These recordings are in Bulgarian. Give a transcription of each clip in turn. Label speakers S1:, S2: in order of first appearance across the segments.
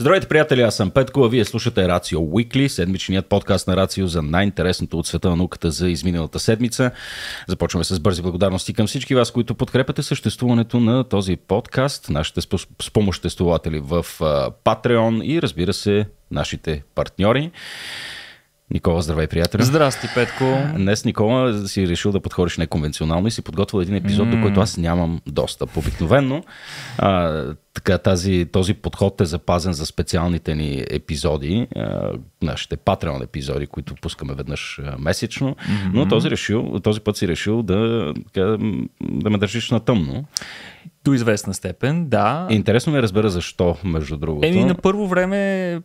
S1: Здравейте, приятели! Аз съм Петко, а вие слушате Рацио Уикли, седмичният подкаст на Рацио за най-интересното от света на науката за изминалата седмица. Започваме с бързи благодарности към всички вас, които подкрепяте съществуването на този подкаст, нашите спомоществователи в Patreon и разбира се, нашите партньори. Никола, здравей, приятел. Здрасти, Петко. Днес Никола си решил да подходиш неконвенционално и си подготвил един епизод, mm. до който аз нямам достъп. Обикновенно а, така, тази, този подход е запазен за специалните ни епизоди, а, нашите патреон епизоди, които пускаме веднъж а, месечно, mm-hmm. но този, решил, този път си решил да, така, да ме държиш на тъмно. До известна степен, да. Интересно ми е, разбера защо, между другото. Еми, на първо време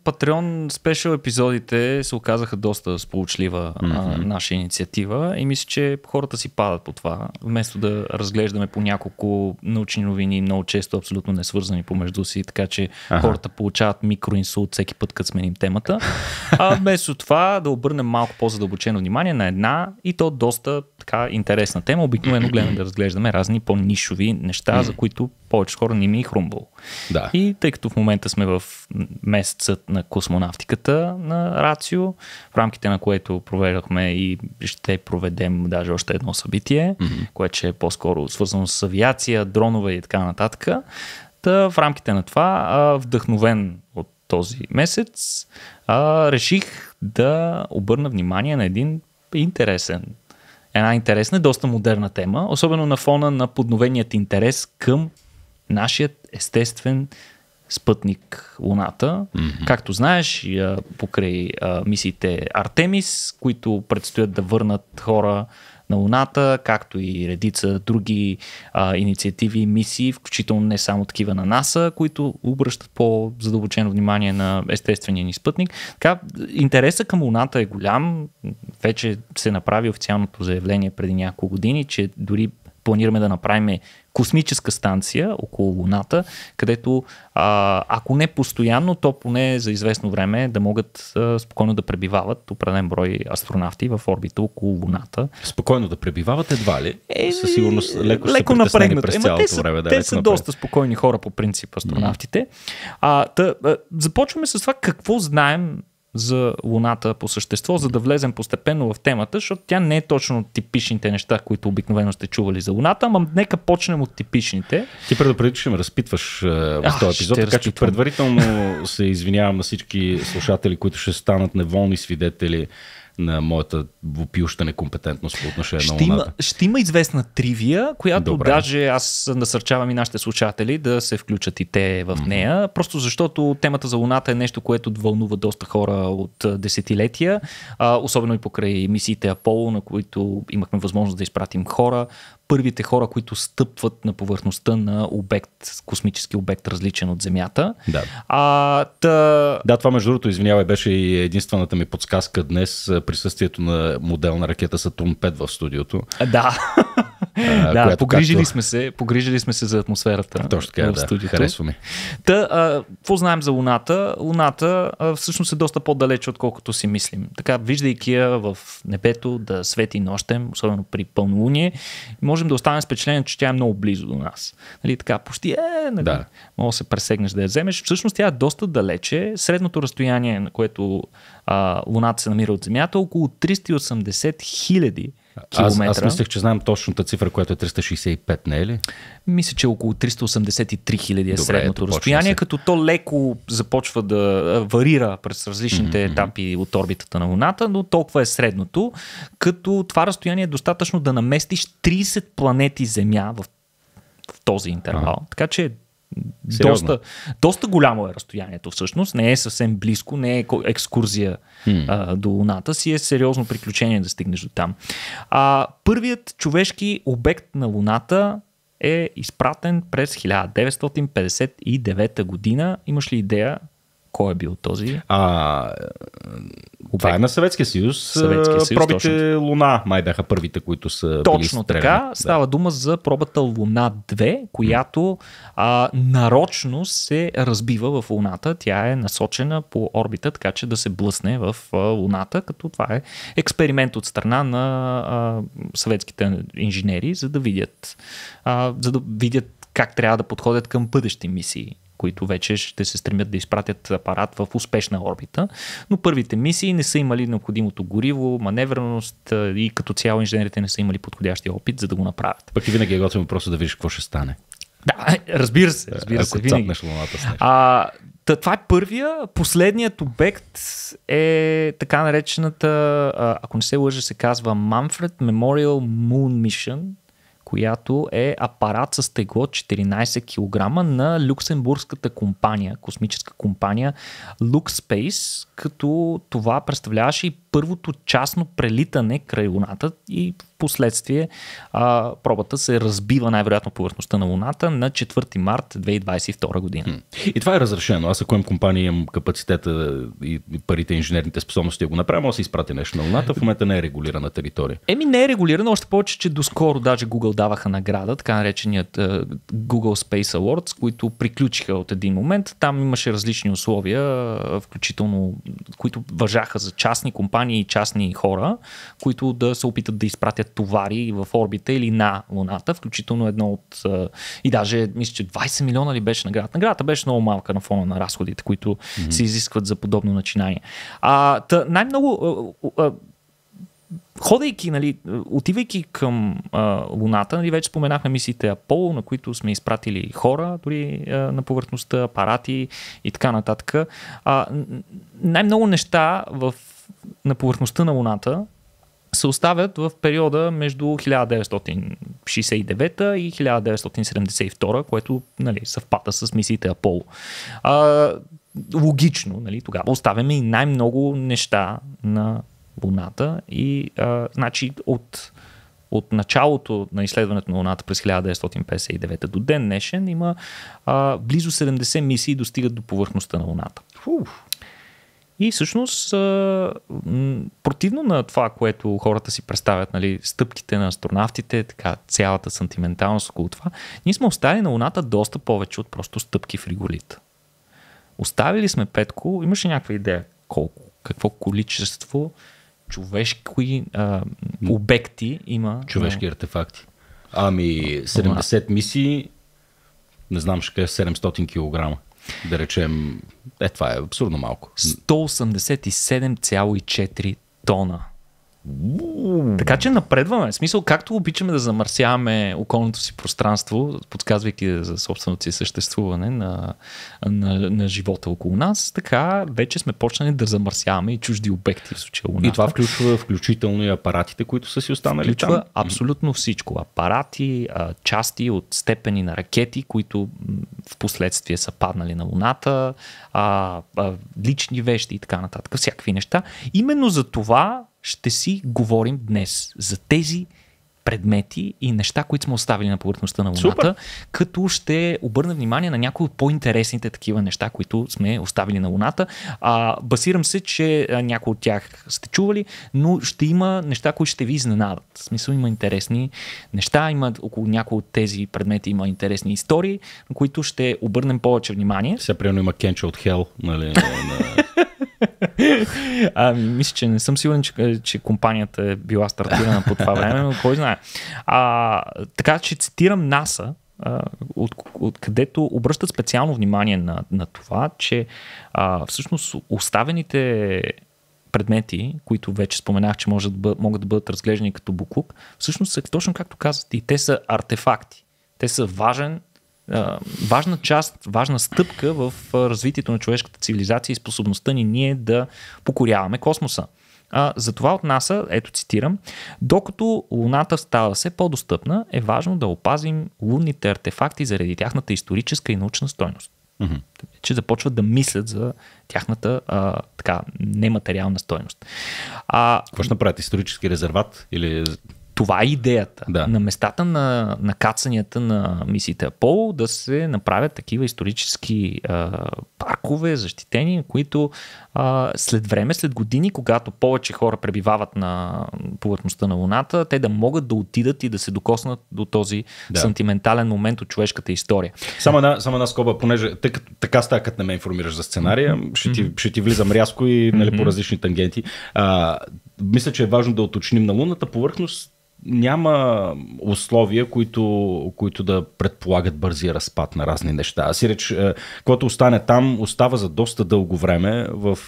S1: Patreon спешъл епизодите се оказаха доста сполучлива
S2: mm-hmm. а, наша инициатива и мисля, че хората си падат по това, вместо да разглеждаме по няколко научни новини, много често абсолютно не свързани помежду си, така че Аха. хората получават микроинсулт всеки път, като сменим темата. А вместо това да обърнем малко по-задълбочено внимание на една и то доста така интересна тема. Обикновено гледаме да разглеждаме разни по-нишови неща, за които които повече хора не ми е хрумвало. Да. И тъй като в момента сме в месецът на космонавтиката на Рацио, в рамките на което проведахме и ще проведем даже още едно събитие, mm-hmm. което е по-скоро свързано с авиация, дронове и така нататък. Та в рамките на това, вдъхновен от този месец, реших да обърна внимание на един интересен една интересна доста модерна тема, особено на фона на подновеният интерес към нашият естествен спътник Луната. Mm-hmm. Както знаеш, покрай мисиите Артемис, които предстоят да върнат хора на Луната, както и редица други а, инициативи и мисии, включително не само такива на НАСА, които обръщат по-задълбочено внимание на естествения ни спътник. Така, интереса към Луната е голям. Вече се направи официалното заявление преди няколко години, че дори планираме да направим космическа станция около Луната, където а, ако не постоянно, то поне за известно време да могат а, спокойно да пребивават определен брой астронавти в орбита около Луната. Спокойно да пребивават едва ли? Е, Със сигурност леко, леко ще са през цялото Ема, те са, време. Да, е те са напред. доста спокойни хора по принцип астронавтите. А, та, а, започваме с това какво знаем за Луната по същество, за да влезем постепенно в темата, защото тя не е точно от типичните неща, които обикновено сте чували за Луната, ама нека почнем от
S1: типичните. Ти предупреди, ще ме разпитваш е, а, в този епизод, така разпитвам. че предварително се извинявам на всички слушатели, които ще станат неволни свидетели на моята вопилща некомпетентност по отношение ще на луната. Има,
S2: ще има известна тривия, която Добре. даже аз насърчавам и нашите слушатели да се включат и те в нея, mm-hmm. просто защото темата за луната е нещо, което вълнува доста хора от десетилетия, а, особено и покрай мисиите Аполо, на които имахме възможност да изпратим хора първите хора, които стъпват на повърхността на обект, космически обект, различен от Земята.
S1: Да. А, та... да, това между другото, извинявай, беше и единствената ми подсказка днес присъствието на моделна ракета Сатурн 5 в студиото. Да. да, която, погрижили, както... сме
S2: се, погрижили сме се за атмосферата. Точно така, в студиото. да. Харесваме. Та, а, какво знаем за Луната? Луната а, всъщност е доста по-далече, отколкото си мислим. Така, виждайки я в небето да свети нощем, особено при пълнолуние, можем да останем с впечатление, че тя е много близо до нас. Нали, така, почти е, нали, да. мога да се пресегнеш да я вземеш. Всъщност тя е доста далече. Средното разстояние, на което а, Луната се намира от Земята, е около 380
S1: хиляди аз, аз мислех, че знам точната цифра, която е 365, не е ли? Мисля, че е около 383 хиляди е средното ето, разстояние, се. като то леко започва
S2: да варира през различните mm-hmm. етапи от орбитата на Луната, но толкова е средното, като това разстояние е достатъчно да наместиш 30 планети Земя в в този интервал. А. Така че доста, доста голямо е разстоянието всъщност, не е съвсем близко, не е екскурзия hmm. а, до Луната, си е сериозно приключение да стигнеш до там. А, първият човешки обект на Луната е изпратен през 1959 година. Имаш ли идея
S1: кой е бил този? А, Обект. Това е на Съветския съюз. съюз пробите точно. Луна май бяха първите, които са Точно били така. Да. Става
S2: дума за пробата Луна 2, която а, нарочно се разбива в Луната. Тя е насочена по орбита, така че да се блъсне в Луната, като това е експеримент от страна на а, съветските инженери, за да видят, а, за да видят как трябва да подходят към бъдещи мисии които вече ще се стремят да изпратят апарат в успешна орбита. Но първите мисии не са имали необходимото гориво, маневреност и като цяло инженерите не са имали подходящия опит, за да го направят. Пък и винаги е готвен просто да видиш какво ще стане. Да, разбира се, разбира Ако се. Винаги. Луната, а, Та, това е първия. Последният обект е така наречената, ако не се лъжа, се казва Manfred Memorial Moon Mission, която е апарат с тегло 14 кг на люксембургската компания, космическа компания LuxSpace, като това представляваше и първото частно прелитане край Луната и последствие а, пробата се разбива най-вероятно повърхността
S1: на Луната на 4 март 2022 година. И това е разрешено. Аз ако имам компания, имам капацитета и парите, инженерните способности да го направя, може да се изпрати нещо на Луната. В момента не е регулирана територия. Еми не е регулирана, още повече,
S2: че доскоро даже Google даваха награда, така нареченият е, Google Space Awards, които приключиха от един момент. Там имаше различни условия, е, включително, които въжаха за частни компании и частни хора, които да се опитат да изпратят товари в орбита или на Луната, включително едно от... И даже, мисля, че 20 милиона ли беше наградата. Наградата беше много малка на фона на разходите, които mm-hmm. се изискват за подобно начинание. А, та, най-много ходейки, нали, отивайки към а, Луната, нали, вече споменахме мисиите Аполо, на които сме изпратили хора, дори а, на повърхността, апарати и така нататък. А, най-много неща в, на повърхността на Луната се оставят в периода между 1969 и 1972, което нали, съвпада с мисиите Аполо. А, логично, нали, тогава оставяме и най-много неща на Луната и а, значи от от началото на изследването на Луната през 1959 до ден днешен има а, близо 70 мисии достигат до повърхността на Луната. Фух. И всъщност, противно на това, което хората си представят, нали, стъпките на астронавтите, така, цялата сантименталност около това, ние сме оставили на Луната доста повече от просто стъпки в риголит. Оставили сме Петко, имаше някаква идея колко, какво количество човешки а, обекти има. Човешки
S1: артефакти. Ами, 70 мисии, не знам, ще кажа 700 кг. Да речем, е това е абсурдно малко. 187,4 тона
S2: така че напредваме. В смисъл, както обичаме да замърсяваме околното си пространство, подсказвайки за собственото си съществуване на, на, на живота около нас, така вече сме почнали да замърсяваме и чужди обекти в случая Луната. И това включва включително и
S1: апаратите, които са си останали включва там.
S2: абсолютно всичко. Апарати, части от степени на ракети, които в последствие са паднали на Луната, лични вещи и така нататък. Всякакви неща. Именно за това ще си говорим днес за тези предмети и неща, които сме оставили на повърхността на Луната, Супер. като ще обърна внимание на някои от по-интересните такива неща, които сме оставили на Луната. А, басирам се, че някои от тях сте чували, но ще има неща, които ще ви изненадат. В смисъл има интересни неща, има около някои от тези предмети има интересни истории, на които ще обърнем повече внимание. Сега примерно има кенча от Хел, нали? На... А мисля, че не съм сигурен, че, че компанията е била стартирана по това време, но кой знае. А, така че цитирам НАСА, от, от където обръщат специално внимание на, на това, че а, всъщност оставените предмети, които вече споменах, че може да бъ, могат да бъдат разглеждани като буклук, всъщност са точно както казвате и те са артефакти. Те са важен важна част, важна стъпка в развитието на човешката цивилизация и способността ни ние да покоряваме космоса. А, затова от НАСА, ето цитирам, докато Луната става все по-достъпна, е важно да опазим лунните артефакти заради тяхната историческа и научна стойност. Mm-hmm. Че започват да мислят за тяхната а, така, нематериална стойност. А, Какво ще направят? Исторически резерват? Или това е идеята. Да. На местата на, на кацанията на мисиите Аполо да се направят такива исторически а, паркове, защитени, които а, след време, след години, когато повече хора пребивават на повърхността на Луната, те да могат да отидат и да се докоснат до този да. сантиментален момент
S1: от човешката история. Само една, само една скоба, понеже като така става, като не ме информираш за сценария, mm-hmm. ще ти, ще ти влизам рязко и нали, mm-hmm. по различни тангенти. А, мисля, че е важно да уточним на лунната повърхност няма условия, които, които да предполагат бързи разпад на разни неща. Аз си реч, е, което остане там, остава за доста дълго време в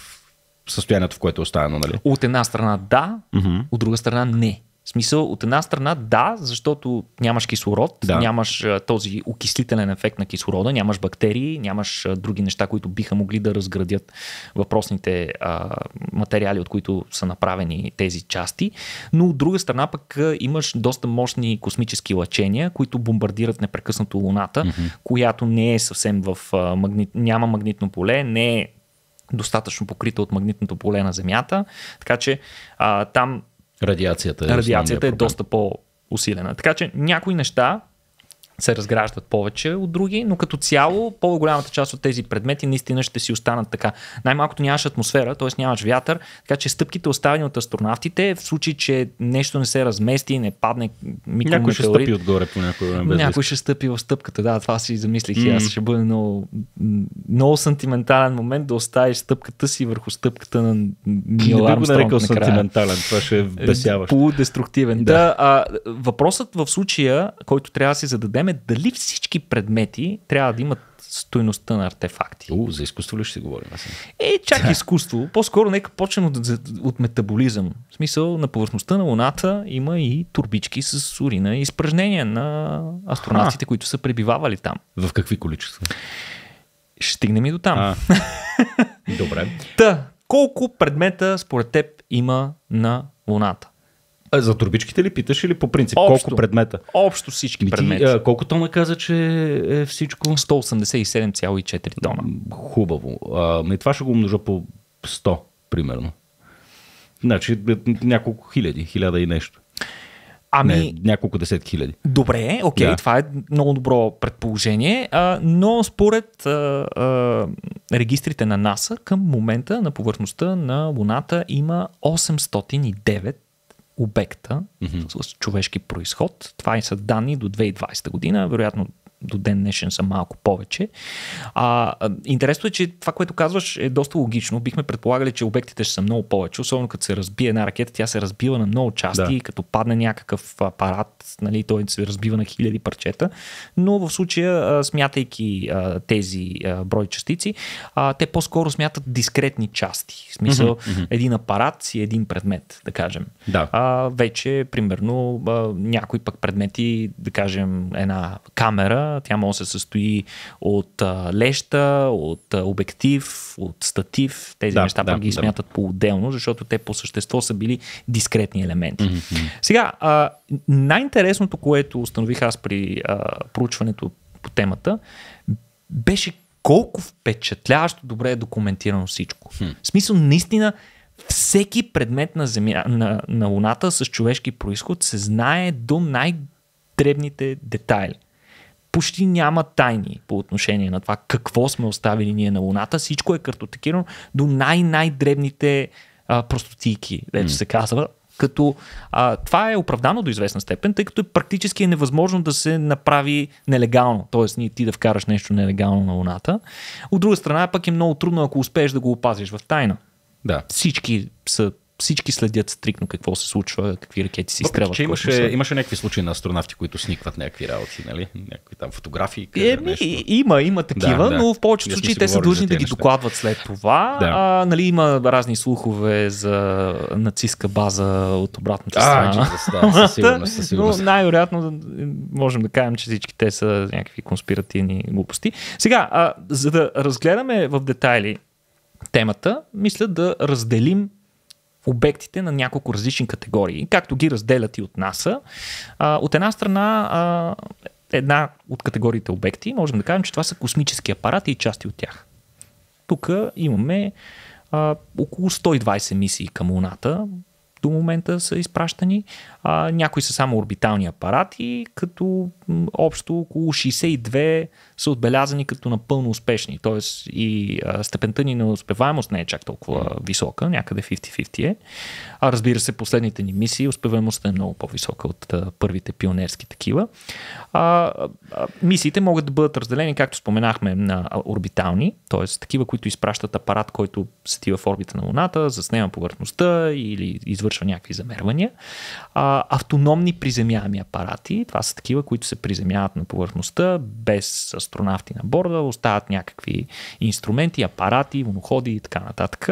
S1: състоянието, в което е останало, Нали? От една страна да, mm-hmm. от друга
S2: страна не смисъл, от една страна, да, защото нямаш кислород, да. нямаш а, този окислителен ефект на кислорода, нямаш бактерии, нямаш а, други неща, които биха могли да разградят въпросните а, материали, от които са направени тези части. Но от друга страна, пък а, имаш доста мощни космически лъчения, които бомбардират непрекъснато Луната, mm-hmm. която не е съвсем в а, магнит, няма магнитно поле, не е достатъчно покрита от магнитното поле на Земята. Така че а, там Радиацията е, радиацията е доста по-усилена. Така че някои неща се разграждат повече от други, но като цяло по-голямата част от тези предмети наистина ще си останат така. Най-малкото нямаш атмосфера, т.е. нямаш вятър, така че стъпките оставени от астронавтите, в случай, че нещо не се размести, не падне микрометеорит. Някой ще стъпи отгоре по някой време. Без някой ще стъпи в стъпката, да, това си замислих mm. и аз ще бъде много, много сантиментален момент да оставиш стъпката си върху стъпката на Нил Не би го нарекал сантиментален, това ще е бесяваш. Полудеструктивен. Да. да а, въпросът в случая, който трябва да си зададем време дали всички предмети трябва да имат стойността на артефакти. У, за изкуство ли ще си говорим? е, чак изкуство. По-скоро нека почнем от, от метаболизъм. В смисъл, на повърхността на Луната има и турбички с урина и изпражнения на астронавтите, а. които са пребивавали там.
S1: В какви количества?
S2: Ще стигнем и до там. А. Добре. Та, колко предмета според теб има на Луната?
S1: за турбичките ли питаш или по принцип? Общо, колко предмета? Общо всички Ми, предмети.
S2: а, колко тона каза,
S1: че е всичко? 187,4 тона. Хубаво. А, ми това ще го умножа по 100, примерно. Значи няколко хиляди, хиляда и нещо. Ами, не, няколко десет хиляди. Добре, окей, да. това е много добро
S2: предположение, а, но според а, а, регистрите на НАСА към момента на повърхността на Луната има 809 обекта mm-hmm. с човешки происход. Това и са данни до 2020 година, вероятно до ден днешен са малко повече. А, интересно е, че това, което казваш е доста логично. Бихме предполагали, че обектите ще са много повече, особено като се разбие една ракета, тя се разбива на много части, да. като падне някакъв апарат, нали, той се разбива на хиляди парчета. Но в случая, смятайки тези брой частици, те по-скоро смятат дискретни части. В смисъл, mm-hmm. един апарат си е един предмет, да кажем. Да. А, вече, примерно, някои пък предмети, да кажем, една камера, тя може да се състои от а, леща, от а, обектив, от статив. Тези да, неща да, пък ги да. смятат по-отделно, защото те по същество са били дискретни елементи. Mm-hmm. Сега, а, най-интересното, което установих аз при а, проучването по темата, беше колко впечатляващо добре е документирано всичко. Хм. В смисъл, наистина, всеки предмет на, земя, на, на Луната с човешки происход се знае до най-дребните детайли почти няма тайни по отношение на това какво сме оставили ние на Луната. Всичко е картотекирано до най-най-дребните простотики. дето mm. се казва. Като а, това е оправдано до известна степен, тъй като е практически е невъзможно да се направи нелегално, т.е. ние ти да вкараш нещо нелегално на Луната. От друга страна, пък е много трудно, ако успееш да го
S1: опазиш в тайна.
S2: Да. Всички са всички следят стрикно какво се случва,
S1: какви ракети си изстрелват. Че имаше, имаше някакви случаи на астронавти, които сникват някакви работи, нали? Някакви там фотографии. Е, нещо.
S2: Има, има такива, да, но в повечето случаи те са длъжни да ги неща. докладват след това. Да. А, нали, има разни слухове за нацистска база от обратната страна. А, да, със сигурност, със сигурност. Но най-вероятно можем да кажем, че всички те са някакви конспиративни глупости. Сега, а, за да разгледаме в детайли темата, мисля да разделим обектите на няколко различни категории, както ги разделят и от НАСА. А, от една страна, а, една от категориите обекти, можем да кажем, че това са космически апарати и части от тях. Тук имаме а, около 120 мисии към Луната, до момента са изпращани. А, някои са само орбитални апарати, като общо около 62 са отбелязани като напълно успешни. Тоест и степента ни на успеваемост не е чак толкова висока, някъде 50-50 е. А разбира се, последните ни мисии, успеваемостта е много по-висока от първите пионерски такива. А, а, мисиите могат да бъдат разделени, както споменахме, на орбитални, т.е. такива, които изпращат апарат, който сетива в орбита на Луната, заснема повърхността или извършва някакви замервания. А, автономни приземяеми апарати, това са такива, които се приземяват на повърхността без астронавти на борда, остават някакви инструменти, апарати, уноходи и така нататък.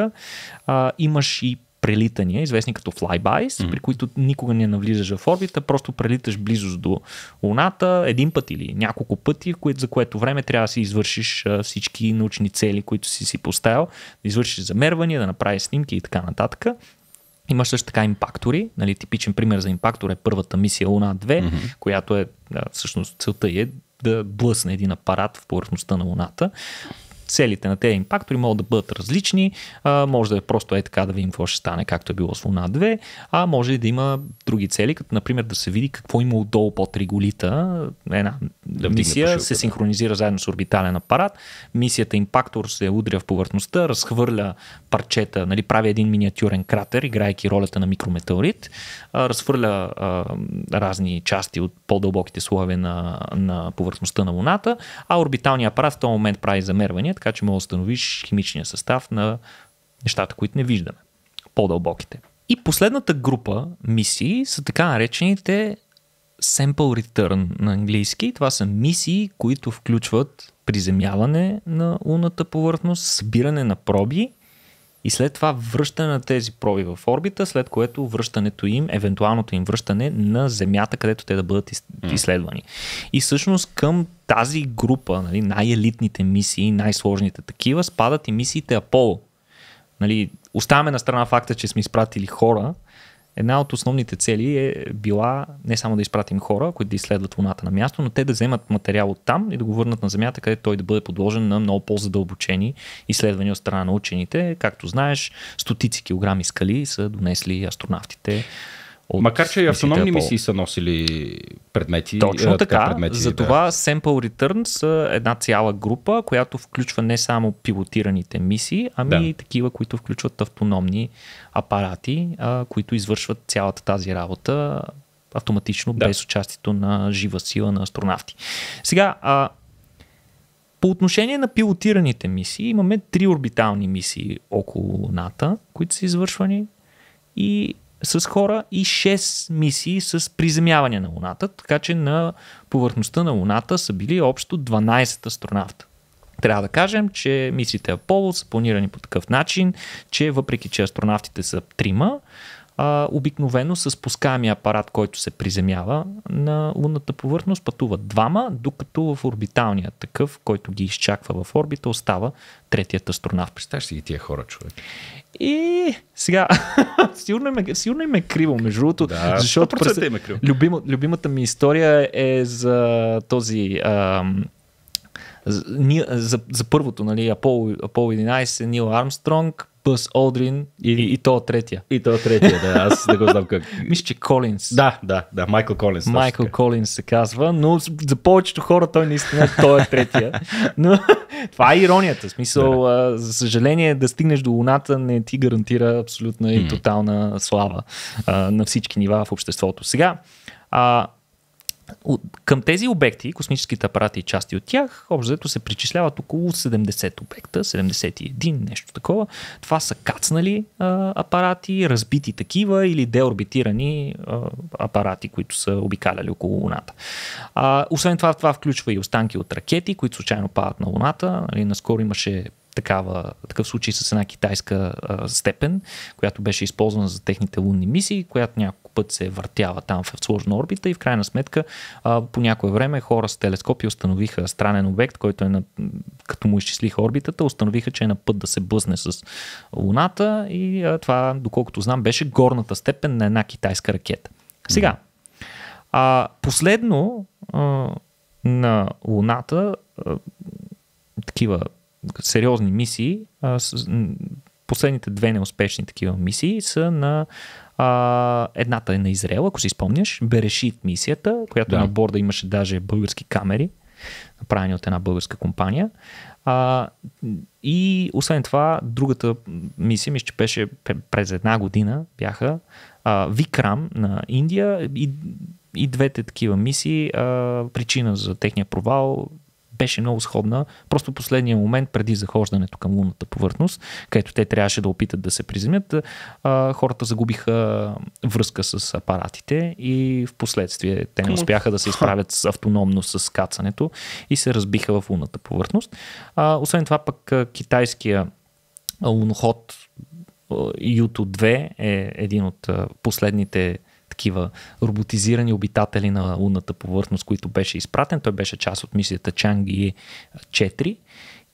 S2: А, имаш и прелитания, известни като flybys, mm-hmm. при които никога не навлизаш в орбита, просто прелиташ близост до Луната един път или няколко пъти, за което време трябва да си извършиш всички научни цели, които си си поставил, да извършиш замервания, да направиш снимки и така нататък. Имаш също така импактори. Нали, типичен пример за импактор е първата мисия Луна 2, mm-hmm. която е, всъщност целта е да блъсне един апарат в повърхността на Луната. Целите на тези импактори могат да бъдат различни. А, може да е просто е така да видим какво ще стане, както е било с Луна 2, а може и да има други цели, като например да се види какво има отдолу под триголита, една да мисия се синхронизира заедно с орбитален апарат. Мисията Impactor се удря в повърхността, разхвърля парчета, нали, прави един миниатюрен кратер, играйки ролята на микрометеорит, разхвърля а, разни части от по-дълбоките слоеве на, на повърхността на Луната, а орбиталният апарат в този момент прави замервания, така че може да установиш химичния състав на нещата, които не виждаме, по-дълбоките. И последната група мисии са така наречените sample return на английски. Това са мисии, които включват приземяване на лунната повърхност, събиране на проби и след това връщане на тези проби в орбита, след което връщането им, евентуалното им връщане на Земята, където те да бъдат изследвани. Mm. И всъщност към тази група, нали, най-елитните мисии, най-сложните такива, спадат и мисиите Аполо. Нали, оставяме на страна факта, че сме изпратили хора, една от основните цели е била не само да изпратим хора, които да изследват Луната на място, но те да вземат материал от там и да го върнат на Земята, където той да бъде подложен на много по-задълбочени изследвания от страна на учените. Както знаеш, стотици килограми скали са донесли астронавтите от Макар, че и автономни е мисии
S1: са носили предмети. Точно е, така. Предмети, това, да.
S2: Sample Return са една цяла група, която включва не само пилотираните мисии, ами да. и такива, които включват автономни апарати, а, които извършват цялата тази работа автоматично, да. без участието на жива сила на астронавти. Сега, а, по отношение на пилотираните мисии, имаме три орбитални мисии около Луната, които са извършвани и с хора и 6 мисии с приземяване на Луната. Така че на повърхността на Луната са били общо 12 астронавта. Трябва да кажем, че мисиите Аполо са планирани по такъв начин, че въпреки, че астронавтите са трима, а, обикновено с пускаемия апарат, който се приземява на лунната повърхност, пътуват двама, докато в орбиталния такъв, който ги изчаква в орбита, остава третият астронавт. Представяш си ги тия хора, човек. И сега, сигурно, им е, сигурно им е криво, между другото. Да, защото през... е криво. Любим, любимата ми история е за този... А, за, за, за първото, нали, Apollo, Apollo 11, Нил Армстронг, Бъс Олдрин и, и, и то третия. И то третия, да, аз не го знам как. Мисля, че Колинс. Да, да, да, Майкъл Колинс. Майкъл Колинс се казва, но за повечето хора той наистина той е третия. Но това е иронията. Смисъл, да. за съжаление, да стигнеш до Луната не ти гарантира абсолютна и тотална слава а, на всички нива в обществото. Сега, а, към тези обекти, космическите апарати и части от тях, общо се причисляват около 70 обекта, 71, нещо такова. Това са кацнали а, апарати, разбити такива или деорбитирани а, апарати, които са обикаляли около Луната. А, освен това, това включва и останки от ракети, които случайно падат на Луната. Нали, наскоро имаше такава, такъв случай с една китайска а, степен, която беше използвана за техните лунни мисии, която няколко път се въртява там в сложна орбита и в крайна сметка а, по някое време хора с телескопи установиха странен обект, който е на, като му изчислиха орбитата, установиха, че е на път да се блъсне с Луната и а, това, доколкото знам, беше горната степен на една китайска ракета. Сега, а, последно а, на Луната а, такива сериозни мисии, а, с, последните две неуспешни такива мисии са на а, едната е на Израел, ако си спомняш, Берешит мисията, която да. на борда имаше даже български камери, направени от една българска компания. А, и освен това, другата мисия, мисля, че беше през една година, бяха а, Викрам на Индия и, и двете такива мисии. А, причина за техния провал беше много сходна, просто последния момент преди захождането към лунната повърхност, където те трябваше да опитат да се приземят, а, хората загубиха връзка с апаратите и в последствие те не успяха да се изправят с автономно с кацането и се разбиха в лунната повърхност. А, освен това пък китайския луноход Юто 2 е един от последните такива роботизирани обитатели на лунната повърхност, които беше изпратен. Той беше част от мисията Чанги 4.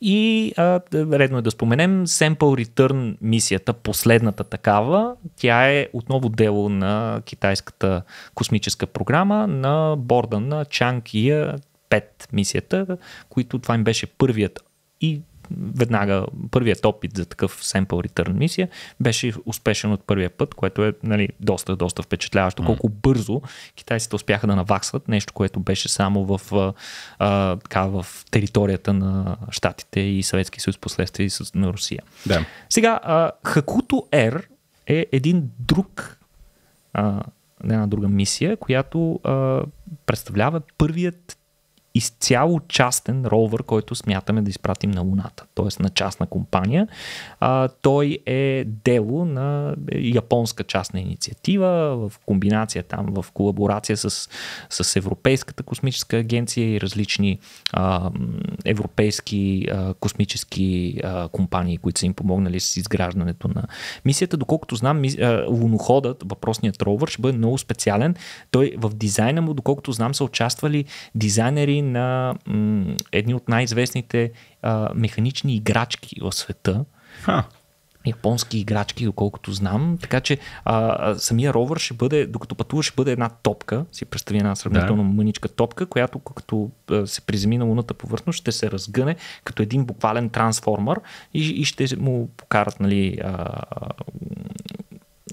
S2: И а, редно е да споменем Sample Return мисията, последната такава. Тя е отново дело на китайската космическа програма на борда на Чанг 5 мисията, които това им беше първият и веднага първият опит за такъв sample return мисия беше успешен от първия път, което е нали, доста, доста впечатляващо. Колко бързо китайците успяха да наваксват нещо, което беше само в, а, така, в територията на Штатите и Съветски съюз последствие на Русия. Да. Сега, а, Хакуто Р е един друг а, една друга мисия, която а, представлява първият изцяло частен ровър, който смятаме да изпратим на Луната, т.е. на частна компания. А, той е дело на е, японска частна инициатива в комбинация там, в колаборация с, с Европейската космическа агенция и различни а, европейски а, космически а, компании, които са им помогнали с изграждането на мисията. Доколкото знам, ми, а, луноходът, въпросният ровър, ще бъде много специален. Той в дизайна му, доколкото знам, са участвали дизайнери на м- едни от най-известните а, механични играчки в света. Ха японски играчки, доколкото знам. Така че а, самия ровър ще бъде, докато пътува, ще бъде една топка. Си представи една сравнително да. мъничка топка, която като а, се приземи на луната повърхност, ще се разгъне като един буквален трансформър и, и ще му покарат нали, а,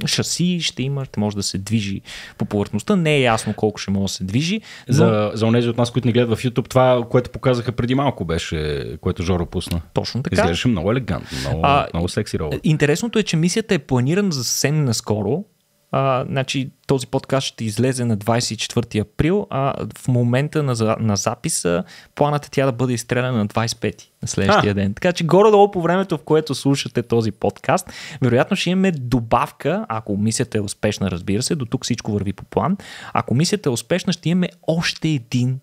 S2: шаси ще има, ще може да се движи по
S1: повърхността. Не е ясно колко ще може да се движи. Но... За, за онези от нас, които не гледат в YouTube, това, което показаха преди малко беше, което Жоро пусна. Точно така. Изглеждаше много елегантно, много, а, много секси
S2: робот. Интересното е, че мисията е планирана за съвсем наскоро, а, значи, този подкаст ще излезе на 24 април, а в момента на, на записа планът е тя да бъде изстреляна на 25 на следващия а. ден. Така че горе-долу по времето, в което слушате този подкаст, вероятно ще имаме добавка, ако мисията е успешна, разбира се, до тук всичко върви по план. Ако мисията е успешна, ще имаме още един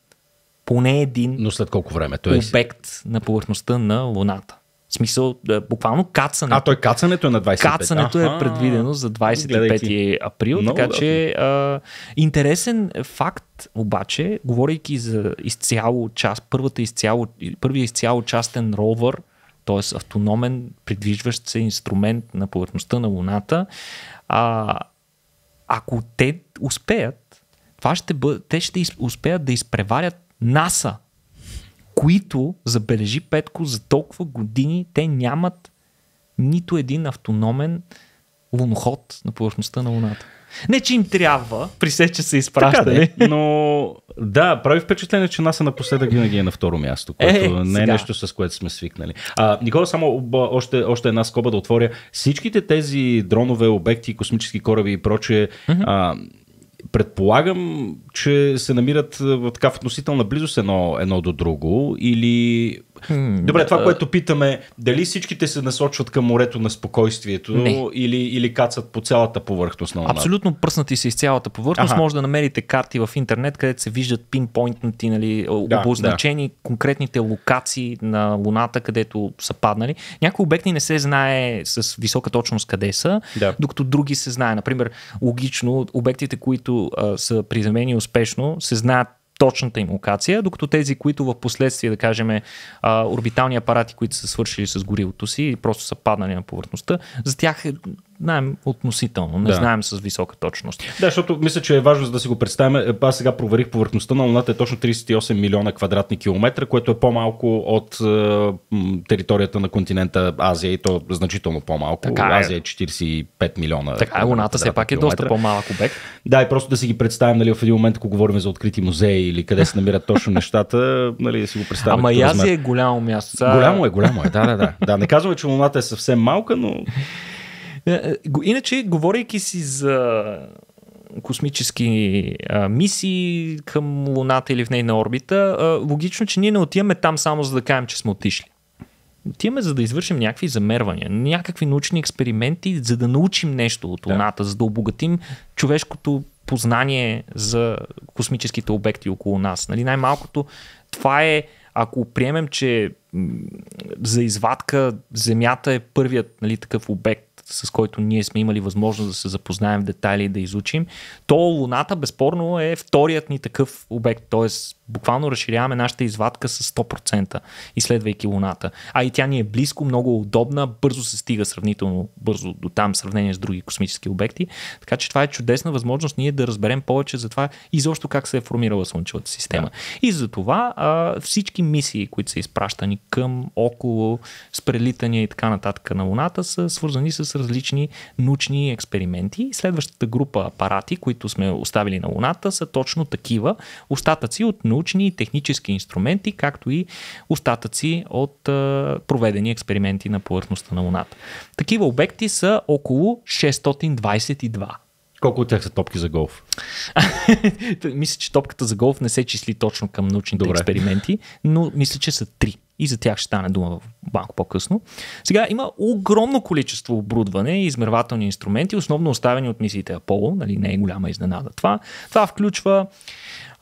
S2: поне един Но след колко време? Той е- обект на повърхността на Луната. В смисъл, да, буквално кацането. А, той кацането е на 25. Кацането е А-ха. е предвидено за 25 април, Много така да. че а, интересен факт обаче, говорейки за изцяло част, първата изцяло, първия изцяло частен ровър, т.е. автономен придвижващ се инструмент на повърхността на Луната, а, ако те успеят, това ще бъ... те ще успеят да изпреварят НАСА които, забележи Петко, за толкова години те нямат нито един автономен луноход на повърхността на Луната. Не, че им трябва,
S1: при се, че се изпращали. Така, е, но да, прави впечатление, че нас е напоследък винаги е на второ място, което е, не е сега. нещо, с което сме свикнали. А, Никола, само още, още една скоба да отворя. Всичките тези дронове, обекти, космически кораби и прочее, mm-hmm. а, предполагам, че се намират в така в относителна близост едно, едно до друго или... Hmm, Добре, това, което питаме, дали всичките се насочват към морето на спокойствието Или, или кацат по цялата повърхност на Луната? Абсолютно пръснати се из цялата повърхност. Аха. Може
S2: да намерите карти в интернет, където се виждат пинпойнтнати, нали, да, обозначени да. конкретните локации на Луната, където са паднали. Някои обекти не се знае с висока точност къде са, да. докато други се знае. Например, логично, обектите, които които а, са приземени успешно, се знаят точната им локация, докато тези, които в последствие, да кажем, а, орбитални апарати, които са свършили с горилото си и просто са паднали на повърхността, за тях е знаем относително, не да. знаем с висока точност.
S1: Да, защото мисля, че е важно за да си го представим. Е, аз сега проверих повърхността на Луната е точно 38 милиона квадратни километра, което е по-малко от е, територията на континента Азия и то е значително по-малко. Така е. Азия е 45 милиона. Така е, Луната все пак е километра. доста по-малък обект. Да, и просто да си ги представим нали, в един момент, ако говорим за открити музеи или къде се намират точно нещата, нали, да си го представим. Ама и Азия размер. е голямо място. Голямо е, голямо е, да, да, да. да не казваме, че Луната е съвсем малка, но
S2: Е, е, иначе, говорейки си за космически а, мисии към Луната или в нейна орбита, а, логично, че ние не отиваме там само за да кажем, че сме отишли. Отиваме за да извършим някакви замервания, някакви научни експерименти, за да научим нещо от Луната, да. за да обогатим човешкото познание за космическите обекти около нас. Нали, най-малкото това е, ако приемем, че за извадка Земята е първият нали, такъв обект, проект, с който ние сме имали възможност да се запознаем в детайли и да изучим, то Луната безспорно е вторият ни такъв обект, т.е буквално разширяваме нашата извадка с 100%, изследвайки Луната. А и тя ни е близко, много удобна, бързо се стига сравнително бързо до там, в сравнение с други космически обекти. Така че това е чудесна възможност ние да разберем повече за това и защо как се е формирала Слънчевата система. Да. И за това а, всички мисии, които са изпращани към, около, с прелитания и така нататък на Луната, са свързани с различни научни експерименти. Следващата група апарати, които сме оставили на Луната, са точно такива остатъци от научни и технически инструменти, както и остатъци от а, проведени експерименти на повърхността на Луната. Такива обекти са около 622. Колко от тях са топки за голф? мисля, че топката за голф не се числи точно към научните Добре. експерименти, но мисля, че са три. И за тях ще стане дума малко по-късно. Сега има огромно количество оборудване и измервателни инструменти, основно оставени от мисиите Аполо. Нали, не е голяма изненада това. Това включва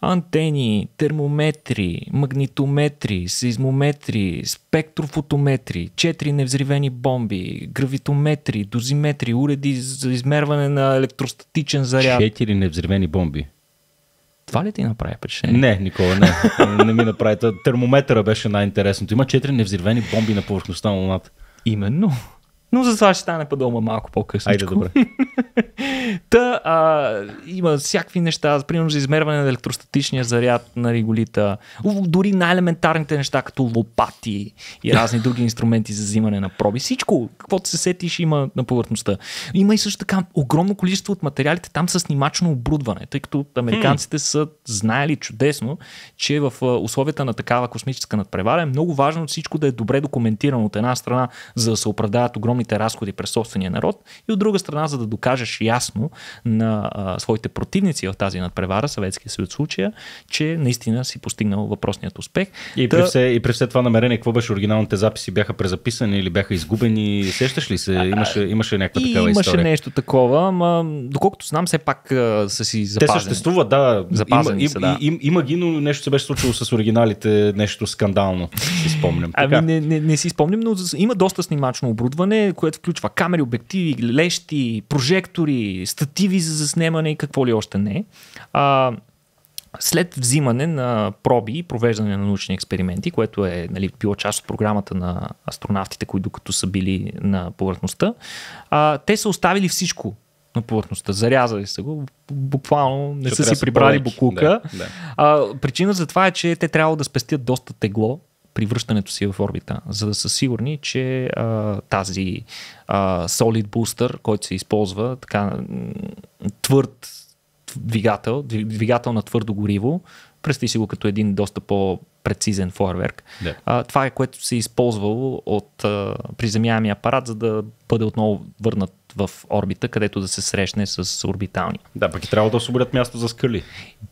S2: антени, термометри, магнитометри, сейзмометри, спектрофотометри, четири невзривени бомби, гравитометри, дозиметри, уреди за измерване на електростатичен заряд. Четири невзривени бомби. Това ли ти направи впечатление? Не,
S1: Никола, не. не ми направи. Термометъра беше най-интересното. Има четири невзривени бомби на повърхността на Луната. Именно. Но за това ще стане по-дома малко по-късно. Айде, добре.
S2: Та, а, има всякакви неща, примерно за измерване на електростатичния заряд на реголита, дори най-елементарните неща, като лопати и разни други инструменти за взимане на проби. Всичко, каквото се сетиш има на повърхността. Има и също така огромно количество от материалите там са снимачно обрудване, тъй като американците hmm. са знаели чудесно, че в условията на такава космическа надпревара е много важно всичко да е добре документирано от една страна, за да се оправдаят огромните разходи през собствения народ и от друга страна, за да докажеш ясно на а, своите противници в
S1: тази надпревара, Съветския съюз случая, че наистина си постигнал въпросният успех. И, Та... при все, и при все това намерение, какво беше оригиналните записи? Бяха презаписани или бяха изгубени? Сещаш ли се? Имаше, имаше някаква такава история. Имаше нещо такова, ама доколкото знам, все пак а, са си запазени. Те съществуват, да. Запазени има, са, да. Им, им, има ги, но нещо се беше случило с оригиналите, нещо скандално. Си спомням. Ами така. Ами не, не, не си спомням, но има доста снимачно оборудване, което включва
S2: камери, обективи, лещи, прожектори, стативи за заснемане и какво ли още не. А, след взимане на проби и провеждане на научни експерименти, което е нали, било част от програмата на астронавтите, които докато са били на повърхността, а, те са оставили всичко на повърхността. Зарязали са го, буквално не Що са си прибрали са буклука. Да, да. А, причина за това е, че те трябва да спестят доста тегло при връщането си в орбита, за да са сигурни, че а, тази а, Solid Booster, който се използва, така твърд двигател, двигател на твърдо гориво, представи си го като един доста по-прецизен фойерверк. Да. това е което се е използвало от приземяеми апарат, за да бъде отново върнат в орбита, където да се срещне с орбитални. Да, пък и трябва да освободят място за скали.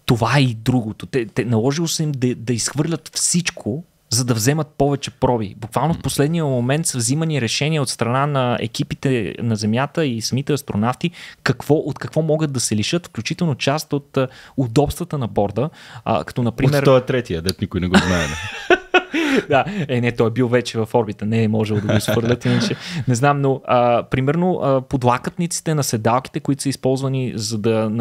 S2: Това е и другото. Те, те наложило се им да, да изхвърлят всичко, за да вземат повече проби. Буквално в последния момент са взимани решения от страна на екипите на Земята и самите астронавти какво, от какво могат да се лишат, включително част от удобствата на борда, а, като например... От е
S1: третия, дет никой не го знае.
S2: да, е, не, той е бил вече в орбита, не е можел да го свърлят, иначе не знам, но а, примерно а, подлакътниците на седалките, които са използвани за да,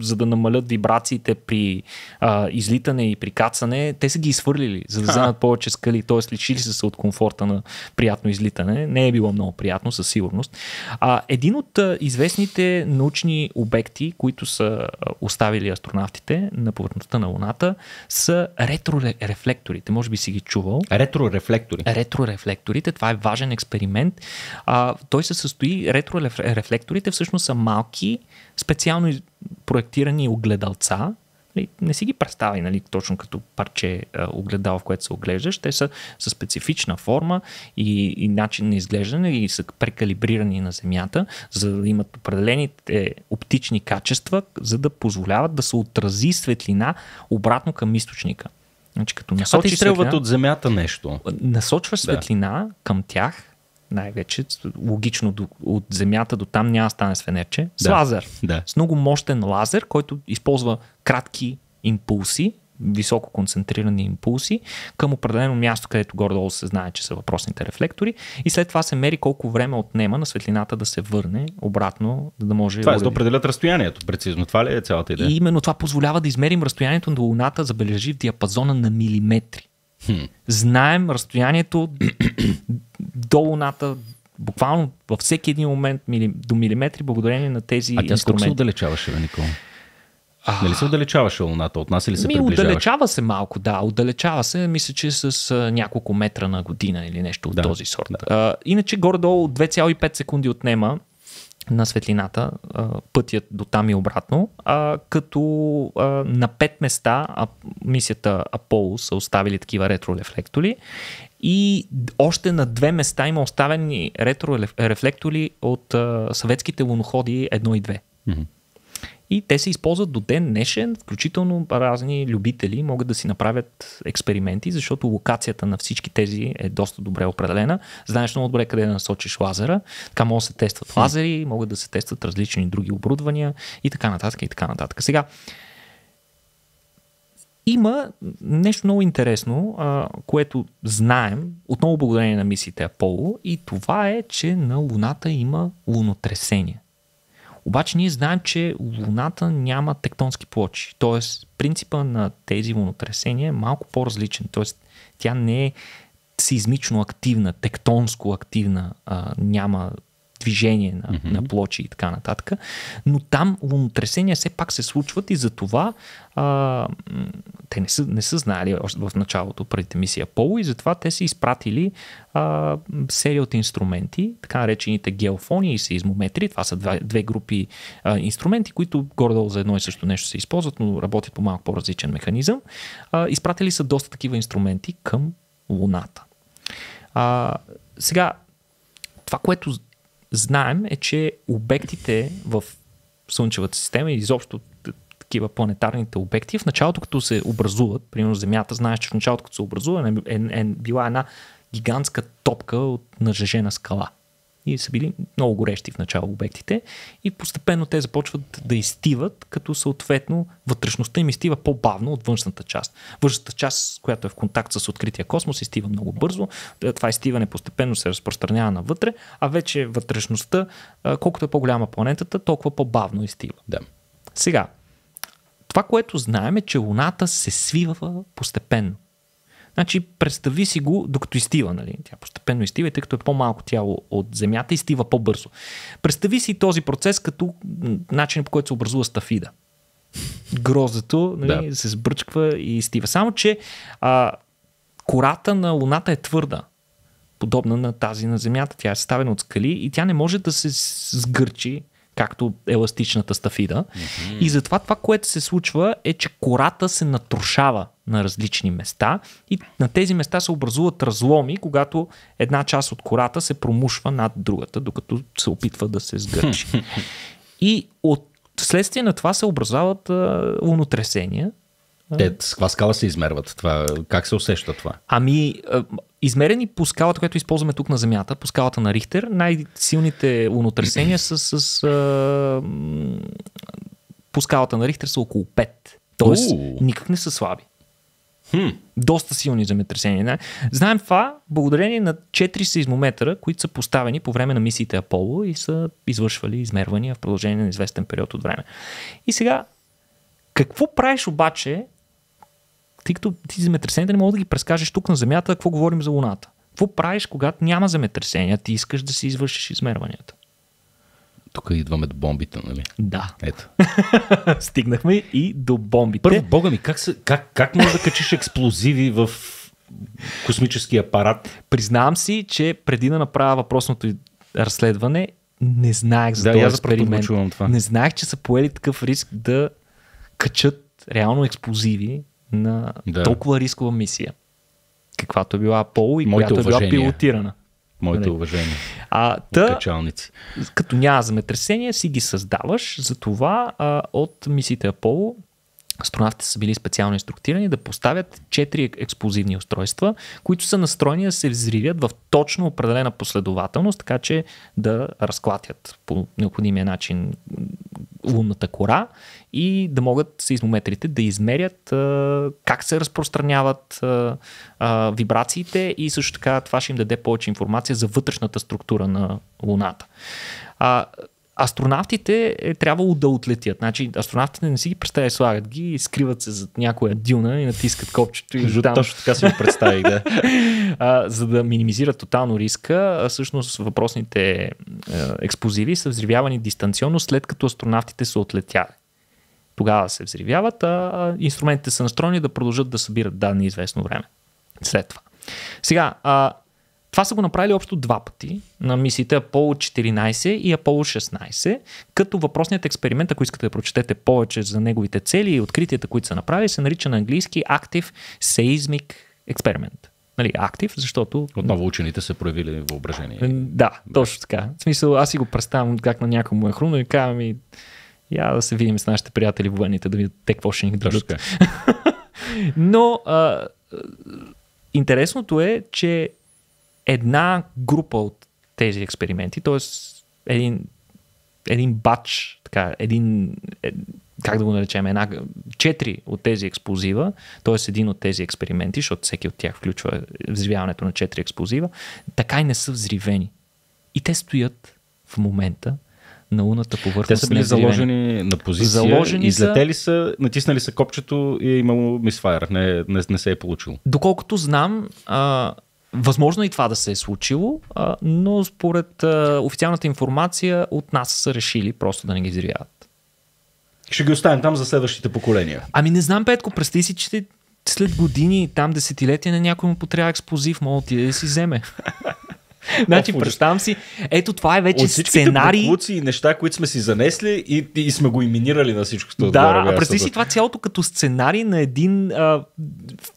S2: за да намалят вибрациите при а, излитане и при кацане, те са ги изхвърлили, за да вземат повече скали, т.е. лишили са се от комфорта на приятно излитане. Не е било много приятно, със сигурност. А, един от а, известните научни обекти, които са оставили астронавтите на повърхността на Луната, са ретрорефлекторите. Може би си ги чу чувал. Ретрорефлектори. Ретрорефлекторите, това е важен експеримент. А, той се състои, ретрорефлекторите всъщност са малки, специално проектирани огледалца, нали, не си ги представи нали, точно като парче а, огледало, в което се оглеждаш. Те са със специфична форма и, и начин на изглеждане и са прекалибрирани на Земята, за да имат определените оптични качества, за да позволяват да се отрази светлина обратно към източника. Значи, като насочи а ти светлина, от земята нещо. Насочва светлина да. към тях, най-вече, логично до, от земята до там няма стане с фенерче, с да. лазер. Да. С много мощен лазер, който използва кратки импулси високо концентрирани импулси към определено място, където горе-долу се знае, че са въпросните рефлектори и след това се мери колко време отнема на светлината да се върне обратно, да може... Това е за да определят
S1: разстоянието, прецизно. Това ли е цялата идея? И именно
S2: това позволява да измерим разстоянието на Луната, забележи в диапазона на милиметри. Хм. Знаем разстоянието до Луната, буквално във всеки един момент до милиметри, благодарение на тези а тя инструменти. А се отдалечаваше, Никола?
S1: А... Нали се отдалечаваше Луната от нас или се Ми, приближаваше? Отдалечава
S2: се малко, да. Отдалечава се, мисля, че с а, няколко метра на година или нещо от да, този сорт. Да. А, иначе горе-долу 2,5 секунди отнема на светлината, а, пътят до там и обратно, а, като а, на пет места а, мисията Аполо са оставили такива ретрорефлектори и още на две места има оставени ретрорефлектори от а, съветските луноходи 1 и 2. Mm-hmm. И те се използват до ден днешен, включително разни любители могат да си направят експерименти, защото локацията на всички тези е доста добре определена. Знаеш много добре къде да насочиш лазера. Така могат да се тестват лазери, могат да се тестват различни други оборудвания и така нататък и така нататък. Сега, има нещо много интересно, което знаем, отново благодарение на мисиите Аполо, и това е, че на Луната има лунотресение. Обаче ние знаем, че Луната няма тектонски плочи. Тоест, принципа на тези лунотресения е малко по-различен. Тоест, тя не е сизмично активна, тектонско активна, а, няма движение на, mm-hmm. на плочи и така нататък. Но там лунотресения все пак се случват и за това а, те не са, не са знали още в началото преди мисия Поло и затова те са изпратили а, серия от инструменти, така наречените геофони и сейзмометри. Това са два, две групи а, инструменти, които горе за едно и също нещо се използват, но работят по малко по-различен механизъм. А, изпратили са доста такива инструменти към Луната. А, сега, това, което знаем е, че обектите в Слънчевата система и изобщо такива планетарните обекти, в началото като се образуват, примерно Земята, знаеш, че в началото като се образува е, е, е била една гигантска топка от нажежена скала и са били много горещи в начало обектите и постепенно те започват да изтиват, като съответно вътрешността им изтива по-бавно от външната част. Външната част, която е в контакт с открития космос, изтива много бързо. Е, това изтиване постепенно се разпространява навътре, а вече вътрешността, колкото е по-голяма планетата, толкова по-бавно изтива. Да. Сега, това, което знаем е, че Луната се свива постепенно. Значи, представи си го, докато изтива, нали? Тя постепенно изтива, тъй като е по-малко тяло от Земята, изтива по-бързо. Представи си този процес като начин по който се образува стафида. Гроздето нали, да. се сбръчква и изтива. Само, че а, кората на Луната е твърда подобна на тази на Земята. Тя е съставена от скали и тя не може да се сгърчи както еластичната стафида. Mm-hmm. И затова това, което се случва е, че кората се натрушава на различни места и на тези места се образуват разломи, когато една част от кората се промушва над другата, докато се
S1: опитва да се сгърчи.
S2: и от следствие на това се образуват а, лунотресения, те
S1: с каква скала се измерват това? Как се усеща това? Ами,
S2: измерени по скалата, която използваме тук на Земята, по скалата на Рихтер, най-силните лунотресения са с... с а, по скалата на Рихтер са около 5. Тоест, Уу. никак не са слаби. Хм. Доста силни земетресения. Знаем това благодарение на 4 сеизмометъра, които са поставени по време на мисиите Аполо и са извършвали измервания в продължение на известен период от време. И сега, какво правиш обаче, тъй като ти земетресенията не мога да ги прескажеш тук на Земята, какво говорим за Луната. Какво правиш, когато няма земетресения, ти искаш да си извършиш измерванията?
S1: Тук идваме до бомбите, нали? Да. Ето. Стигнахме и до бомбите. Първо, бога ми, как, как, как може да качиш експлозиви в
S2: космически апарат? Признавам си, че преди да направя въпросното разследване, не знаех за да, този експеримент. Това. Не знаех, че са поели такъв риск да качат реално експлозиви на да. толкова рискова мисия, каквато е била Apollo и Моите която уважения. е била пилотирана. Моите нали? уважения. А, та, качалници. като няма земетресение, си ги създаваш. Затова а, от мисиите Аполо Астронавтите са били специално инструктирани да поставят 4 експлозивни устройства, които са настроени да се взривят в точно определена последователност, така че да разклатят по необходимия начин лунната кора и да могат сейзмометрите да измерят а, как се разпространяват а, а, вибрациите и също така това ще им даде повече информация за вътрешната структура на Луната. А, астронавтите е трябвало да отлетят. Значи астронавтите не си ги представят, слагат ги, скриват се зад някоя дюна и натискат копчето. И там... Точно така си го представих, да. а, за да минимизират тотално риска, а, всъщност въпросните е, експозиви са взривявани дистанционно след като астронавтите са отлетяли. Тогава се взривяват, а инструментите са настроени да продължат да събират данни известно време след това. Сега, а, това са го направили общо два пъти на мисиите Apollo 14 и Apollo 16, като въпросният експеримент, ако искате да прочетете повече за неговите цели и откритията, които са направили, се нарича на английски Active Seismic Experiment нали, актив, защото... Отново учените са проявили въображение. Да, точно така. В смисъл, аз си го представям как на някому е хруно и казвам и я да се видим с нашите приятели военните, да видят те какво ще ни дадат. Но а, интересното е, че една група от тези експерименти, т.е. един, един бач, така, един, е, как да го наречем, една, четири от тези експлозива, т.е. един от тези експерименти, защото всеки от тях включва взривяването на четири експлозива, така и не са взривени. И те стоят в момента на луната повърхност. Те са били заложени на позиция, заложени излетели
S1: са... са, натиснали са копчето и е имало мисфайер. Не, не, не се е получило.
S2: Доколкото знам, а, Възможно е и това да се е случило, но според официалната информация от нас са решили просто да не ги взривяват.
S1: Ще ги оставим там за следващите поколения.
S2: Ами не знам, Петко, представи си, че след години, там десетилетия на някой му потрябва експлозив, мога да си вземе. значи, представям си, ето това е вече От сценарий. От
S1: и неща, които сме си занесли и, и сме го иминирали на всичко. Да, отгоре, а представи си това
S2: цялото като сценарий на един а,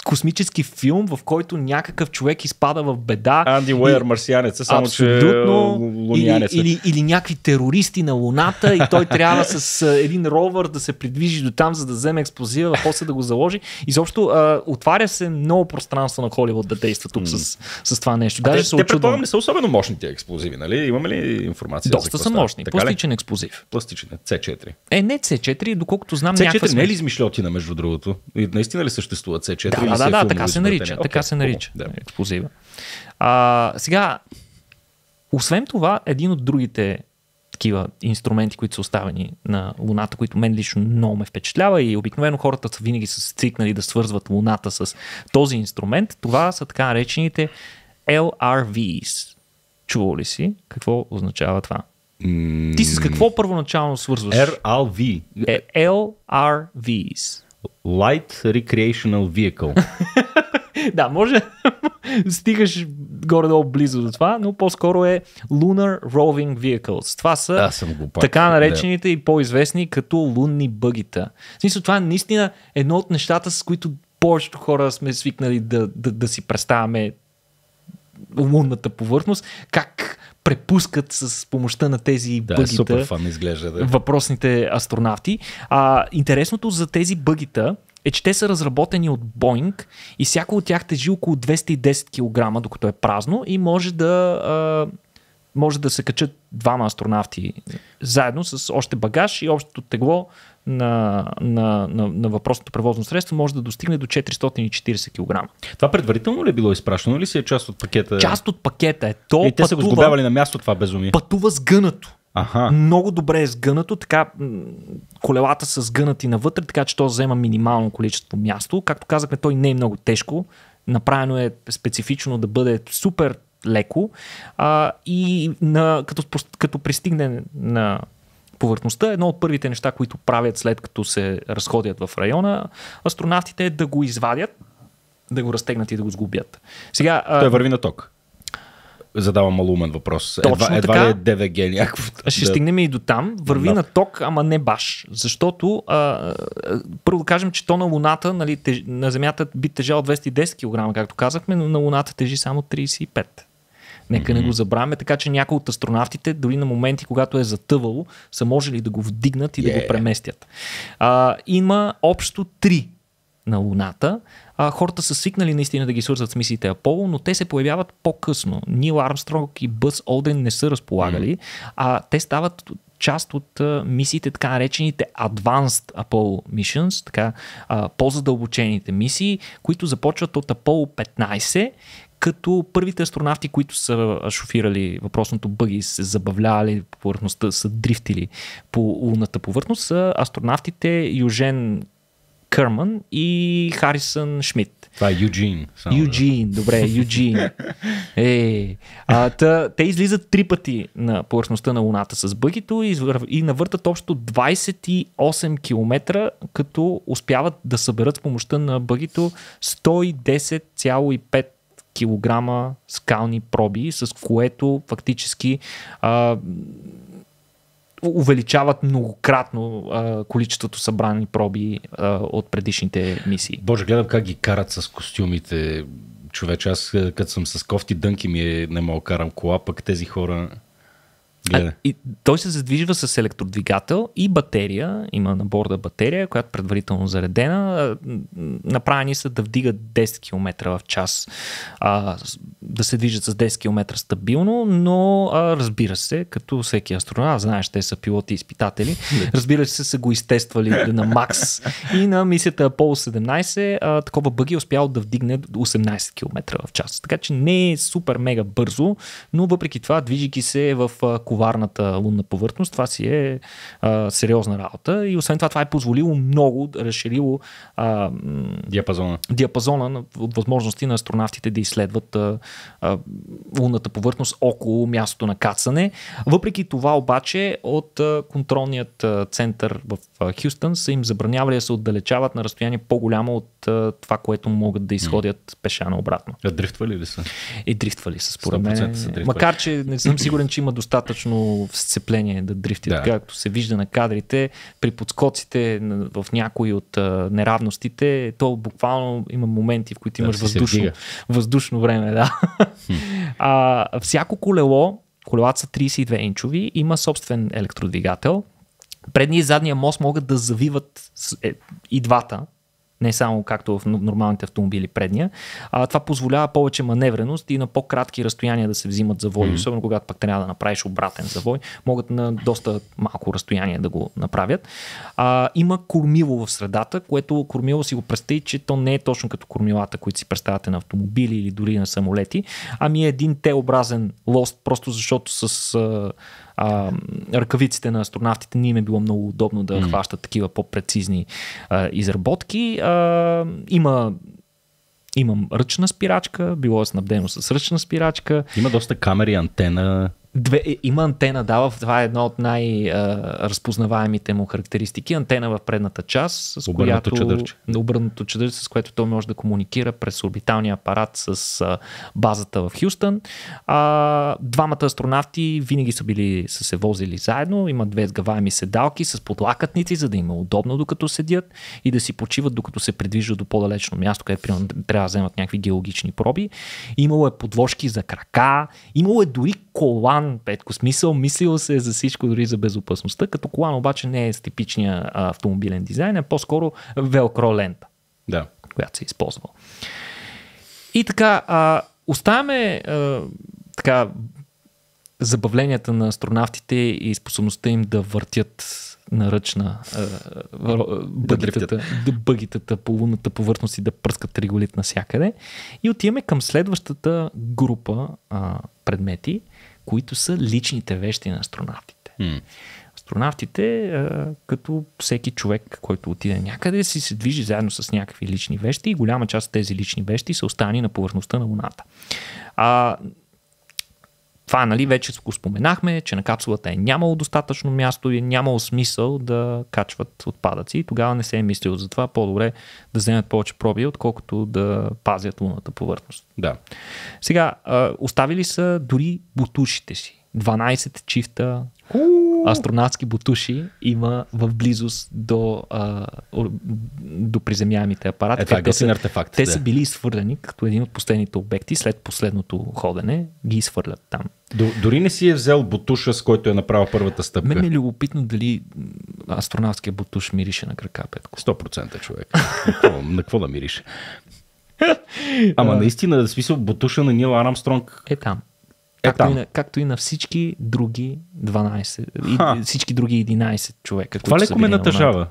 S2: космически филм, в който някакъв човек изпада в беда. Анди Уейер, марсианец, само абсолютно, че лунянец. Или, или, или някакви терористи на Луната и той трябва с а, един ровър да се придвижи до там, за да вземе експлозива, после да го заложи. Изобщо а, отваря се много пространство на Холивуд да действа тук mm. с, с това нещо. Даже а се те
S1: са особено мощните експлозиви, нали? Имаме ли информация? Доста за са мощни. Така пластичен ли? експлозив. Пластичен, C4. Е.
S2: е, не C4, доколкото знам. C4 някаква не е ли
S1: измишлетина, между другото? И наистина ли съществува C4? Да, да, да, да, е така се нарича. Okay, така
S2: се нарича. Да. Експлозива. А, сега, освен това, един от другите такива инструменти, които са оставени на Луната, които мен лично много ме впечатлява и обикновено хората са винаги са свикнали да свързват Луната с този инструмент. Това са така наречените LRVs. Чувал ли си? Какво означава това? Mm. Ти с какво първоначално свързваш? RLV. Е, LRVs. Light Recreational Vehicle. да, може стигаш горе-долу близо до това, но по-скоро е Lunar Roving Vehicles. Това
S1: са да, съм го пак, така наречените
S2: да. и по-известни като лунни бъгита. В смисъл, това е наистина едно от нещата, с които повечето хора сме свикнали да, да, да си представяме лунната повърхност, как препускат с помощта на тези да, бъгита. Супер фан изглежда, да. Въпросните астронавти. А, интересното за тези бъгита е, че те са разработени от Боинг и всяко от тях тежи около 210 кг, докато е празно и може да, а, може да се качат двама астронавти заедно с още багаж и общото тегло на, на, на, на въпросното превозно средство може да достигне до 440 кг. Това предварително ли е било изпращано ли си е част от пакета? Част от пакета е. То и те пътува, са го сгубявали на
S1: място това безумие.
S2: Пътува сгънато. Аха. Много добре е сгънато, така колелата са сгънати навътре, така че то взема минимално количество място. Както казахме, той не е много тежко. Направено е специфично да бъде супер леко а, и на, като, като пристигне на повърхността. Е едно от първите неща, които правят след като се разходят в района астронавтите е да го извадят, да го разтегнат и да го сгубят.
S1: Сега, Той върви на ток задавам малумен въпрос. Точно едва, едва така, ли е
S2: ДВГ някакво? Ще да... стигнем и до там. Върви да. на ток, ама не баш. Защото, а, първо да кажем, че то на Луната, нали, теж... на Земята би тежал 210 кг, както казахме, но на Луната тежи само 35. Нека mm-hmm. не го забравяме, така че някои от астронавтите, дори на моменти, когато е затъвало, са можели да го вдигнат и yeah. да го преместят. А, има общо три на Луната. А, хората са свикнали наистина да ги свързват с мисиите Аполо, но те се появяват по-късно. Нил Армстронг и Бъс Олден не са разполагали, mm-hmm. а те стават част от а, мисиите, така наречените Advanced Apollo Missions, така а, по-задълбочените мисии, които започват от Apollo 15, като първите астронавти, които са шофирали въпросното бъги, се забавлявали по повърхността, са дрифтили по лунната повърхност, са астронавтите Южен Кърман и Харисън Шмидт. Това е Юджин. Юджин, добре, Юджин. Е, а, та, те излизат три пъти на повърхността на Луната с бъгито и, и навъртат общо 28 км, като успяват да съберат с помощта на бъгито 110,5 килограма скални проби, с което фактически а, увеличават многократно а, количеството събрани проби а,
S1: от предишните мисии. Боже, гледам как ги карат с костюмите. Човече, аз като съм с кофти дънки ми е, не мога карам кола, пък тези хора а, и той се задвижва с електродвигател и батерия. Има на борда батерия, която предварително
S2: заредена. Направени са да вдигат 10 км в час, а, да се движат с 10 км стабилно, но а, разбира се, като всеки астронавт, знаеш, те са пилоти и изпитатели, разбира се, са го изтествали на Макс и на мисията Apollo 17 а, такова бъги е успял да вдигне 18 км в час. Така че не е супер мега бързо, но въпреки това, движики се в товарната лунна повърхност, това си е а, сериозна работа и освен това това е позволило много, разширило а, диапазона, диапазона на, от възможности на астронавтите да изследват а, а, лунната повърхност около мястото на кацане. Въпреки това обаче от а, контролният а, център в а, Хюстън са им забранявали да се отдалечават на разстояние по-голямо от а, това, което могат да изходят пеша наобратно. А дрифтвали ли са? И е, дрифтвали са, според мен. Макар, че не съм сигурен, че има достатъчно точно сцепление да дрифти. Да. Така, както се вижда на кадрите, при подскоците в някои от а, неравностите, то буквално има моменти, в които имаш да, въздушно, въздушно време. Да. А, всяко колело, колелата са 32 инчови, има собствен електродвигател. Предния и задния мост могат да завиват е, и двата, не само както в нормалните автомобили предния. А, това позволява повече маневреност и на по-кратки разстояния да се взимат завои, mm-hmm. особено когато пък трябва да направиш обратен завой, могат на доста малко разстояние да го направят. А, има кормило в средата, което кормило си го представи, че то не е точно като кормилата, които си представяте на автомобили или дори на самолети, ами е един Т-образен лост, просто защото с а, а, ръкавиците на астронавтите не им е било много удобно да mm. хващат такива по-прецизни а, изработки. А, има имам ръчна спирачка, било е снабдено
S1: с ръчна спирачка. Има доста камери, антена.
S2: Две, е, има антена, да, това е една от най-разпознаваемите е, му характеристики. Антена в предната част, с обърнато която... Чадърче. Обърнато чадърче, с което той може да комуникира през орбиталния апарат с а, е, базата в Хюстън. А, двамата астронавти винаги са били, са се возили заедно, Има две сгаваеми седалки с подлакътници, за да им е удобно докато седят и да си почиват докато се придвижват до по-далечно място, където примерно, трябва да вземат някакви геологични проби. Имало е подложки за крака, имало е дори кола Хан, Петко Смисъл, мислил се за всичко, дори за безопасността, като колан обаче не е с типичния автомобилен дизайн, а по-скоро велкро лента, да. която се е И така, а, оставяме а, така, забавленията на астронавтите и способността им да въртят наръчна бъгитата, да бъгитата, по лунната повърхност и да пръскат триголит навсякъде И отиваме към следващата група а, предмети, които са личните вещи на астронавтите. Mm. Астронавтите, като всеки човек, който отиде някъде, си се движи заедно с някакви лични вещи и голяма част от тези лични вещи са остани на повърхността на Луната. А това нали, вече го споменахме, че на капсулата е нямало достатъчно място и е нямало смисъл да качват отпадъци и тогава не се е мислил за това. По-добре да вземат повече проби, отколкото да пазят луната повърхност. Да. Сега, оставили са дори бутушите си. 12 чифта астронавтски бутуши има в близост до, а, до приземяемите апарати. Е, е те, са, артефакт, те да. са били изхвърлени като един от последните обекти след последното
S1: ходене, ги изхвърлят там. Дори не си е взел бутуша, с който е направил първата стъпка. Мен ми е любопитно дали астронавтския бутуш мирише на крака, Петко. 100% човек. на, какво, да мирише? Ама наистина, да смисъл, бутуша на Нил Армстронг. Е там. Е, както, е и на, както и на всички други
S2: 12, и всички други 11 човека. Това леко ме натъжава.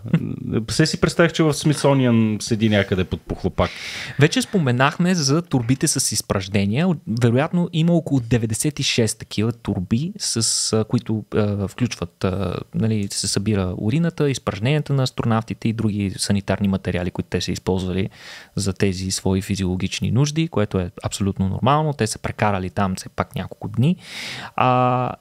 S1: Се си представих, че в Смитсониан седи някъде под похлопак. Вече споменахме за турбите с изпраждения.
S2: Вероятно има около 96 такива турби, с които е, включват, е, нали, се събира урината, изпражненията на астронавтите и други санитарни материали, които те са използвали за тези свои физиологични нужди, което е абсолютно нормално. Те са прекарали там все пак няколко няколко дни. А,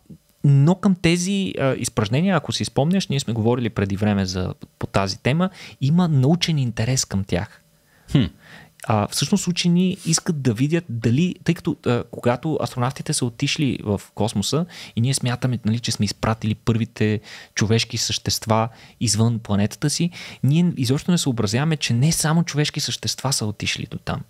S2: но към тези а, изпражнения, ако си спомняш, ние сме говорили преди време за, по тази тема, има научен интерес към тях. Хм. А, всъщност учени искат да видят дали, тъй като а, когато астронавтите са отишли в космоса и ние смятаме, нали, че сме изпратили първите човешки същества извън планетата си, ние изобщо не съобразяваме, че не само човешки същества са отишли до там.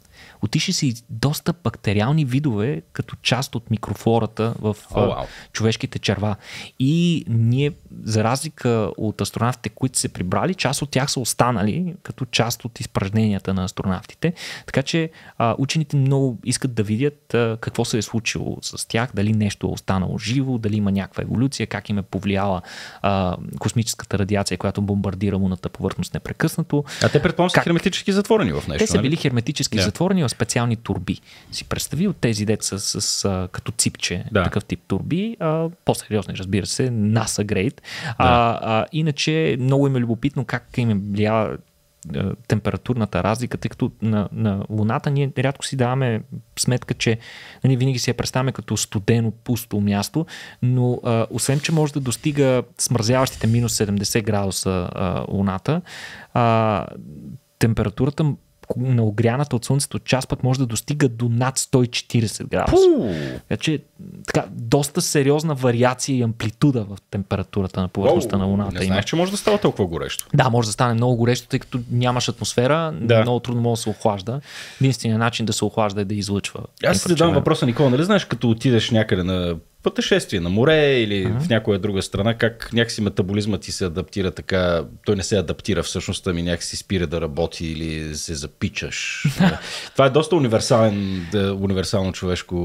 S2: Отиши си доста бактериални видове като част от микрофлората в oh, wow. човешките черва. И ние, за разлика от астронавтите, които се прибрали, част от тях са останали като част от изпражненията на астронавтите. Така че а, учените много искат да видят а, какво се е случило с тях, дали нещо е останало живо, дали има някаква еволюция, как им е повлияла а, космическата радиация, която бомбардира луната повърхност непрекъснато. А те предполагам са как... херметически затворени в нещо. Те са нали? били херметически yeah. затворени има специални турби. Си представи от тези деца с, с като ципче, да. такъв тип турби, а, по-сериозни, разбира се, NASA Great. Да. А, а, иначе много им е любопитно как им влия е температурната разлика, тъй като на, на Луната ние рядко си даваме сметка, че нали, винаги си я представяме като студено, пусто място, но а, освен, че може да достига смързяващите минус 70 градуса а, Луната, а, температурата на огряната от слънцето част пък може да достига до над 140 градуса. Така че така, доста сериозна вариация и амплитуда в температурата на повърхността на Луната. Не знаеш, че може да става толкова горещо. Да, може да стане много горещо, тъй като нямаш атмосфера, да. много трудно може да се охлажда. Единственият начин да се охлажда е да излъчва.
S1: Аз си задам въпроса, Никола, нали знаеш, като отидеш някъде на пътешествие на море или ага. в някоя друга страна, как някакси метаболизма ти се адаптира така, той не се адаптира всъщност, ами някакси спира да работи или се запичаш. Това е доста универсален, да, универсално човешко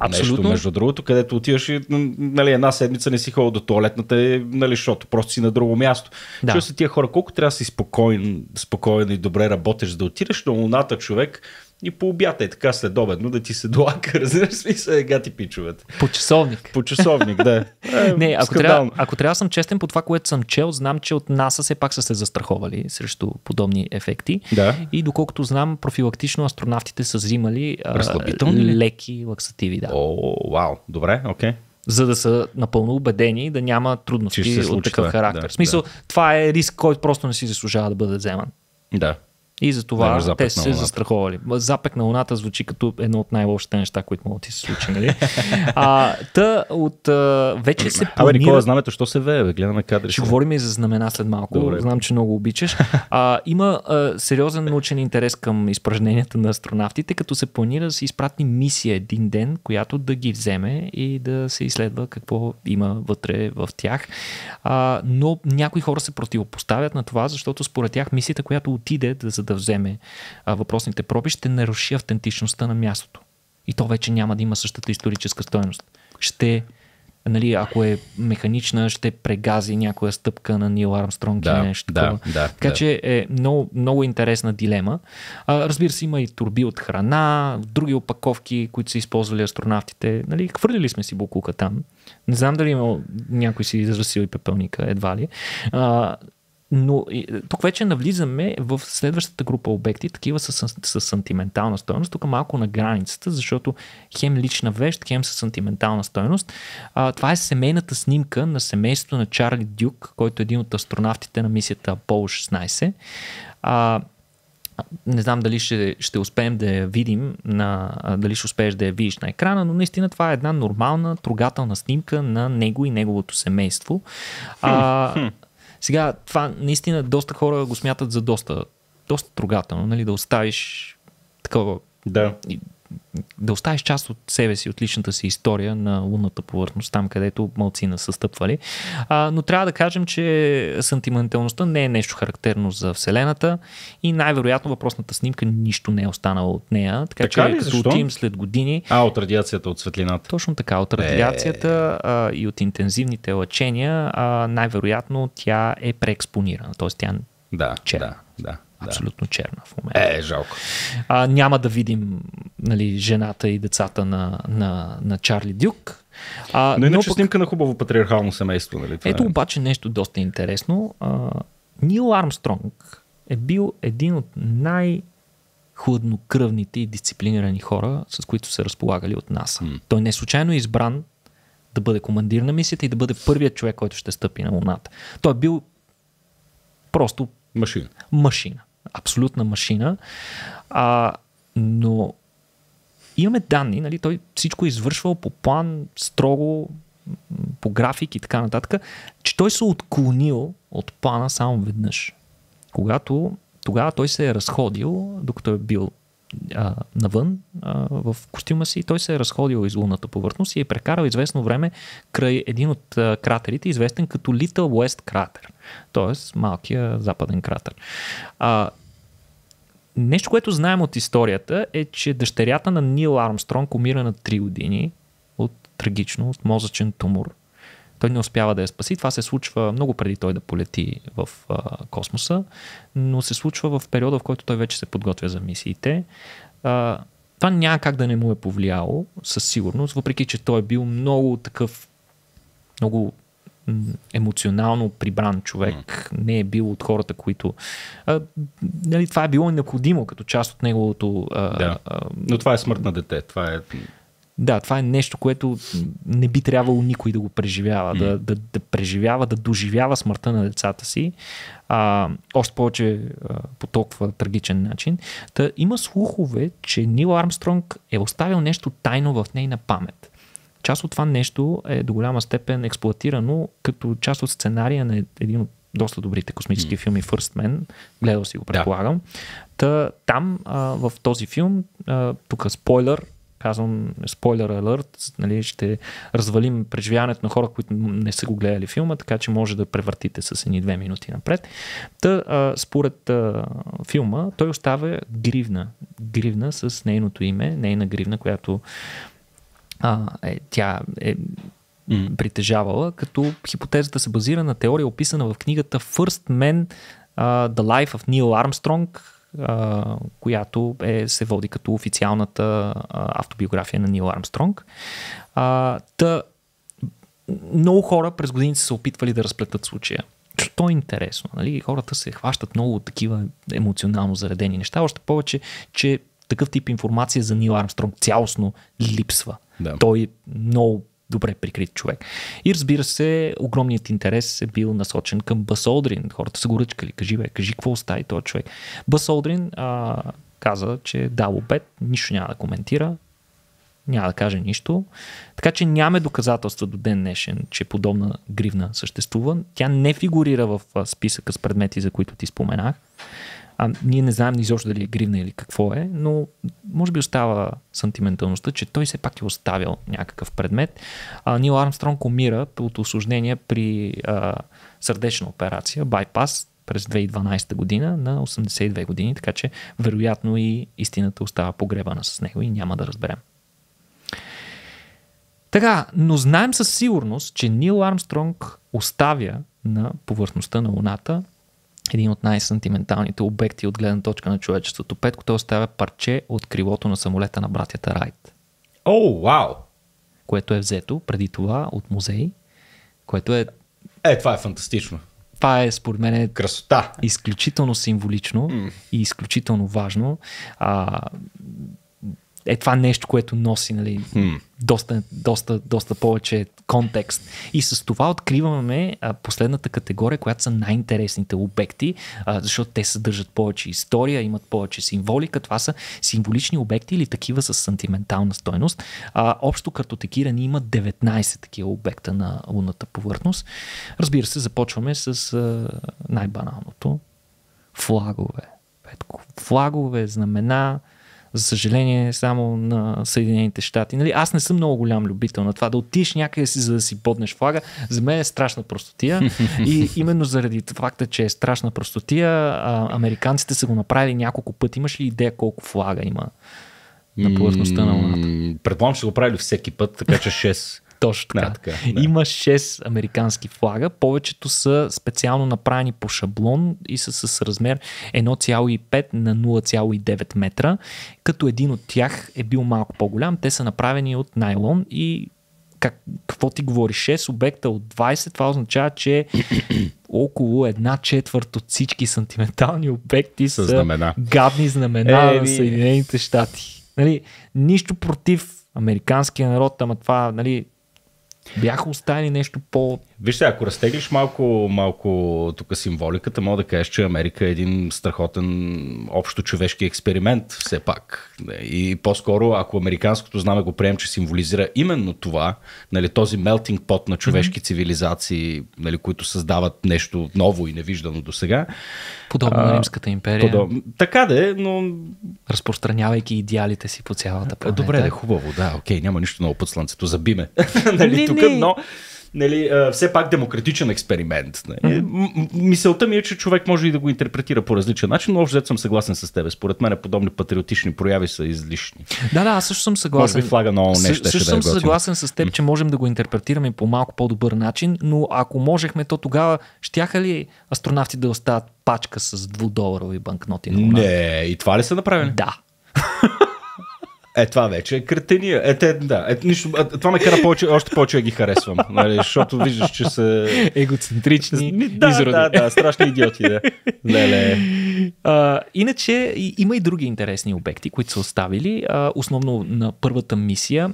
S1: Абсолютно. нещо, между другото, където отиваш и нали, една седмица не си ходил до туалетната, е, нали, защото просто си на друго място. Да. Чува се тия хора, колко трябва да си спокоен, спокоен и добре работеш, да отидеш на луната човек, и по обята е така следобедно да ти се долака, разбираш смисъл, е гати пичовете. По часовник. По часовник, да. Е, не, ако трябва,
S2: ако трябва съм честен по това, което съм чел, знам, че от НАСА все пак са се застраховали срещу подобни ефекти. Да. И доколкото знам, профилактично астронавтите са взимали леки
S1: лаксативи. Да. О, вау, добре, окей. Okay
S2: за да са напълно убедени да няма трудности случи, от такъв характер. Да, в смисъл, да. това е риск, който просто не си заслужава да бъде вземан. Да, и това да, те са се застраховали. Запек на луната звучи като едно от най-лошите неща, които могат ти се случи. Нали? а, та от а, вече се планира... Абе, Никола, знамето, що се вее? Бе? Гледаме кадри. Ще говорим и за знамена след малко. Добре. Знам, че много обичаш. А, има а, сериозен научен интерес към изпражненията на астронавтите, като се планира да се изпратни мисия един ден, която да ги вземе и да се изследва какво има вътре в тях. А, но някои хора се противопоставят на това, защото според тях мисията, която отиде да да вземе а, въпросните проби, ще наруши автентичността на мястото. И то вече няма да има същата историческа стойност. Ще нали, ако е механична, ще прегази някоя стъпка на Нил Армстронг да, и нещо да, Да, така да. че е много, много интересна дилема. А, разбира се, има и турби от храна, други опаковки, които са използвали астронавтите. Нали, хвърлили сме си букука там. Не знам дали има, някой си изразил и пепелника, едва ли. А, но е, тук вече навлизаме в следващата група обекти, такива с, с сантиментална стоеност, тук малко на границата, защото хем лична вещ, хем с сантиментална стоеност. А, това е семейната снимка на семейството на Чарли Дюк, който е един от астронавтите на мисията Apollo 16. А, не знам дали ще, ще успеем да я видим, на, дали ще успееш да я видиш на екрана, но наистина това е една нормална трогателна снимка на него и неговото семейство. Хм, а, хм сега това наистина доста хора го смятат за доста, доста трогателно, нали, да оставиш такова да да оставиш част от себе си, от личната си история на лунната повърхност, там където малцина са стъпвали. А, но трябва да кажем, че сантименталността не е нещо характерно за Вселената и най-вероятно въпросната снимка нищо не е останала от нея. Така, така че ли, като защо? отим след години...
S1: А, от радиацията, от светлината. Точно така, от радиацията
S2: е... а, и от интензивните лъчения а, най-вероятно тя е преекспонирана, Тоест, тя да, черна. Да, да. Абсолютно да. черна в момента. Е, жалко. А, няма да видим нали, жената и децата на, на, на Чарли Дюк.
S1: А, но иначе но пък... снимка на хубаво патриархално семейство. Нали? Това Ето е.
S2: обаче нещо доста интересно. А, Нил Армстронг е бил един от най- хладнокръвните и дисциплинирани хора, с които са разполагали от НАСА. Mm. Той не е случайно избран да бъде командир на мисията и да бъде първият човек, който ще стъпи на Луната. Той е бил просто машина. машина абсолютна машина. А, но имаме данни, нали, той всичко е извършвал по план, строго, по график и така нататък, че той се е отклонил от плана само веднъж. Когато тогава той се е разходил, докато е бил а, навън а, в костюма си, той се е разходил из лунната повърхност и е прекарал известно време край един от а, кратерите, известен като Little West кратер, т.е. малкия западен кратер. А, нещо, което знаем от историята е, че дъщерята на Нил Армстронг умира на 3 години от трагично, от мозъчен тумор той не успява да я спаси. Това се случва много преди той да полети в а, космоса, но се случва в периода, в който той вече се подготвя за мисиите. А, това няма как да не му е повлияло, със сигурност, въпреки че той е бил много такъв, много емоционално прибран човек, не е бил от хората, които. А, нали, това е било необходимо като част от неговото. А, да. А, Но това е смърт на дете. Това е да, това е нещо, което не би трябвало никой да го преживява, mm. да, да, да преживява, да доживява смъртта на децата си, а, още повече а, по толкова трагичен начин. Та, има слухове, че Нил Армстронг е оставил нещо тайно в нейна памет. Част от това нещо е до голяма степен експлуатирано като част от сценария на един от доста добрите космически mm. филми First Man. Гледал си го, предполагам. Да. Та, там а, в този филм, а, тук е спойлер, казвам спойлер алърт, нали, ще развалим преживяването на хора, които не са го гледали филма, така че може да превъртите с едни две минути напред. Та, а, според а, филма, той оставя гривна. Гривна с нейното име, нейна гривна, която а, е, тя е mm. притежавала, като хипотезата се базира на теория, описана в книгата First Man uh, The Life of Neil Armstrong, а, която е, се води като официалната а, автобиография на Нил Армстронг. А, та, много хора през годините са се опитвали да разплетат случая. Що е интересно? Нали? Хората се хващат много от такива емоционално заредени неща, още повече, че такъв тип информация за Нил Армстронг цялостно липсва. Да. Той много добре прикрит човек. И разбира се, огромният интерес е бил насочен към Басолдрин. Хората са го ръчкали. Кажи, бе, кажи какво остави този човек. Басолдрин а, каза, че е дал обед, нищо няма да коментира, няма да каже нищо. Така че нямаме доказателства до ден днешен, че подобна гривна съществува. Тя не фигурира в списъка с предмети, за които ти споменах. А ние не знаем изобщо дали е гривна или какво е, но може би остава сантименталността, че той все пак е оставил някакъв предмет. А, Нил Армстронг умира от осложнение при а, сърдечна операция, байпас, през 2012 година на 82 години, така че вероятно и истината остава погребана с него и няма да разберем. Така, но знаем със сигурност, че Нил Армстронг оставя на повърхността на Луната един от най-сантименталните обекти от гледна точка на човечеството. Петко, той оставя парче от крилото на самолета на братята Райт.
S1: О, oh, вау!
S2: Wow. Което е взето преди това от музей, което е... Е, това е фантастично. Това е, според мен, е красота. Изключително символично mm. и изключително важно. А, е това нещо, което носи нали, hmm. доста, доста, доста повече контекст. И с това откриваме а, последната категория, която са най-интересните обекти, а, защото те съдържат повече история, имат повече символика. Това са символични обекти или такива с сантиментална стойност. А, общо картотекирани има 19 такива обекта на лунната повърхност. Разбира се, започваме с а, най-баналното. Флагове. Флагове, знамена, за съжаление, само на Съединените щати. Нали, аз не съм много голям любител на това. Да отидеш някъде си, за да си поднеш флага, за мен е страшна простотия. И именно заради факта, че е страшна простотия, а, американците са го направили няколко пъти. Имаш ли идея колко флага има
S1: на повърхността на Луната? Предполагам, че са го правили всеки път, така че 6. Точно така. Да, така
S2: е, да. Има 6 американски флага. Повечето са специално направени по шаблон и са с размер 1,5 на 0,9 метра, като един от тях е бил малко по-голям. Те са направени от найлон и как, какво ти говори? 6 обекта от 20, това означава, че около една четвърт от всички сантиментални обекти са знамена. гадни знамена е, на Съединените щати. Нали, нищо против американския народ, ама това нали,
S1: бяха оставили нещо по Вижте, ако разтеглиш малко, малко тук символиката, мога да кажеш, че Америка е един страхотен общо човешки експеримент, все пак. И по-скоро, ако американското знаме го прием, че символизира именно това, нали, този мелтинг пот на човешки mm-hmm. цивилизации, нали, които създават нещо ново и невиждано до сега.
S2: Подобно а, на Римската
S1: империя. Подоб... Така да е, но... Разпространявайки идеалите си по цялата планета. Добре, е хубаво, да, окей, няма нищо ново под слънцето, забиме. нали, тук, но нали, все пак демократичен експеримент. Нали. Mm-hmm. Мисълта ми е, че човек може и да го интерпретира по различен начин, но общо взето съм съгласен с теб. Според мен подобни патриотични прояви са излишни. Да, да, аз също съм съгласен. Може би флага на ООН нещо. Също, да е съм съгласен
S2: с теб, че можем да го интерпретираме по малко по-добър начин, но ако можехме, то тогава щяха ли астронавти да остават пачка с 2 доларови банкноти? На не,
S1: и това ли са направили? Да. Е, това вече е кретения. Е, те, да. Е, нищо, е, това ме кара повече, още повече да ги харесвам. Нали, защото виждаш, че са... Егоцентрични, да, изроди. Да, да, страшни идиоти, да. Леле. А,
S2: иначе има и други интересни обекти, които са оставили. А, основно на първата мисия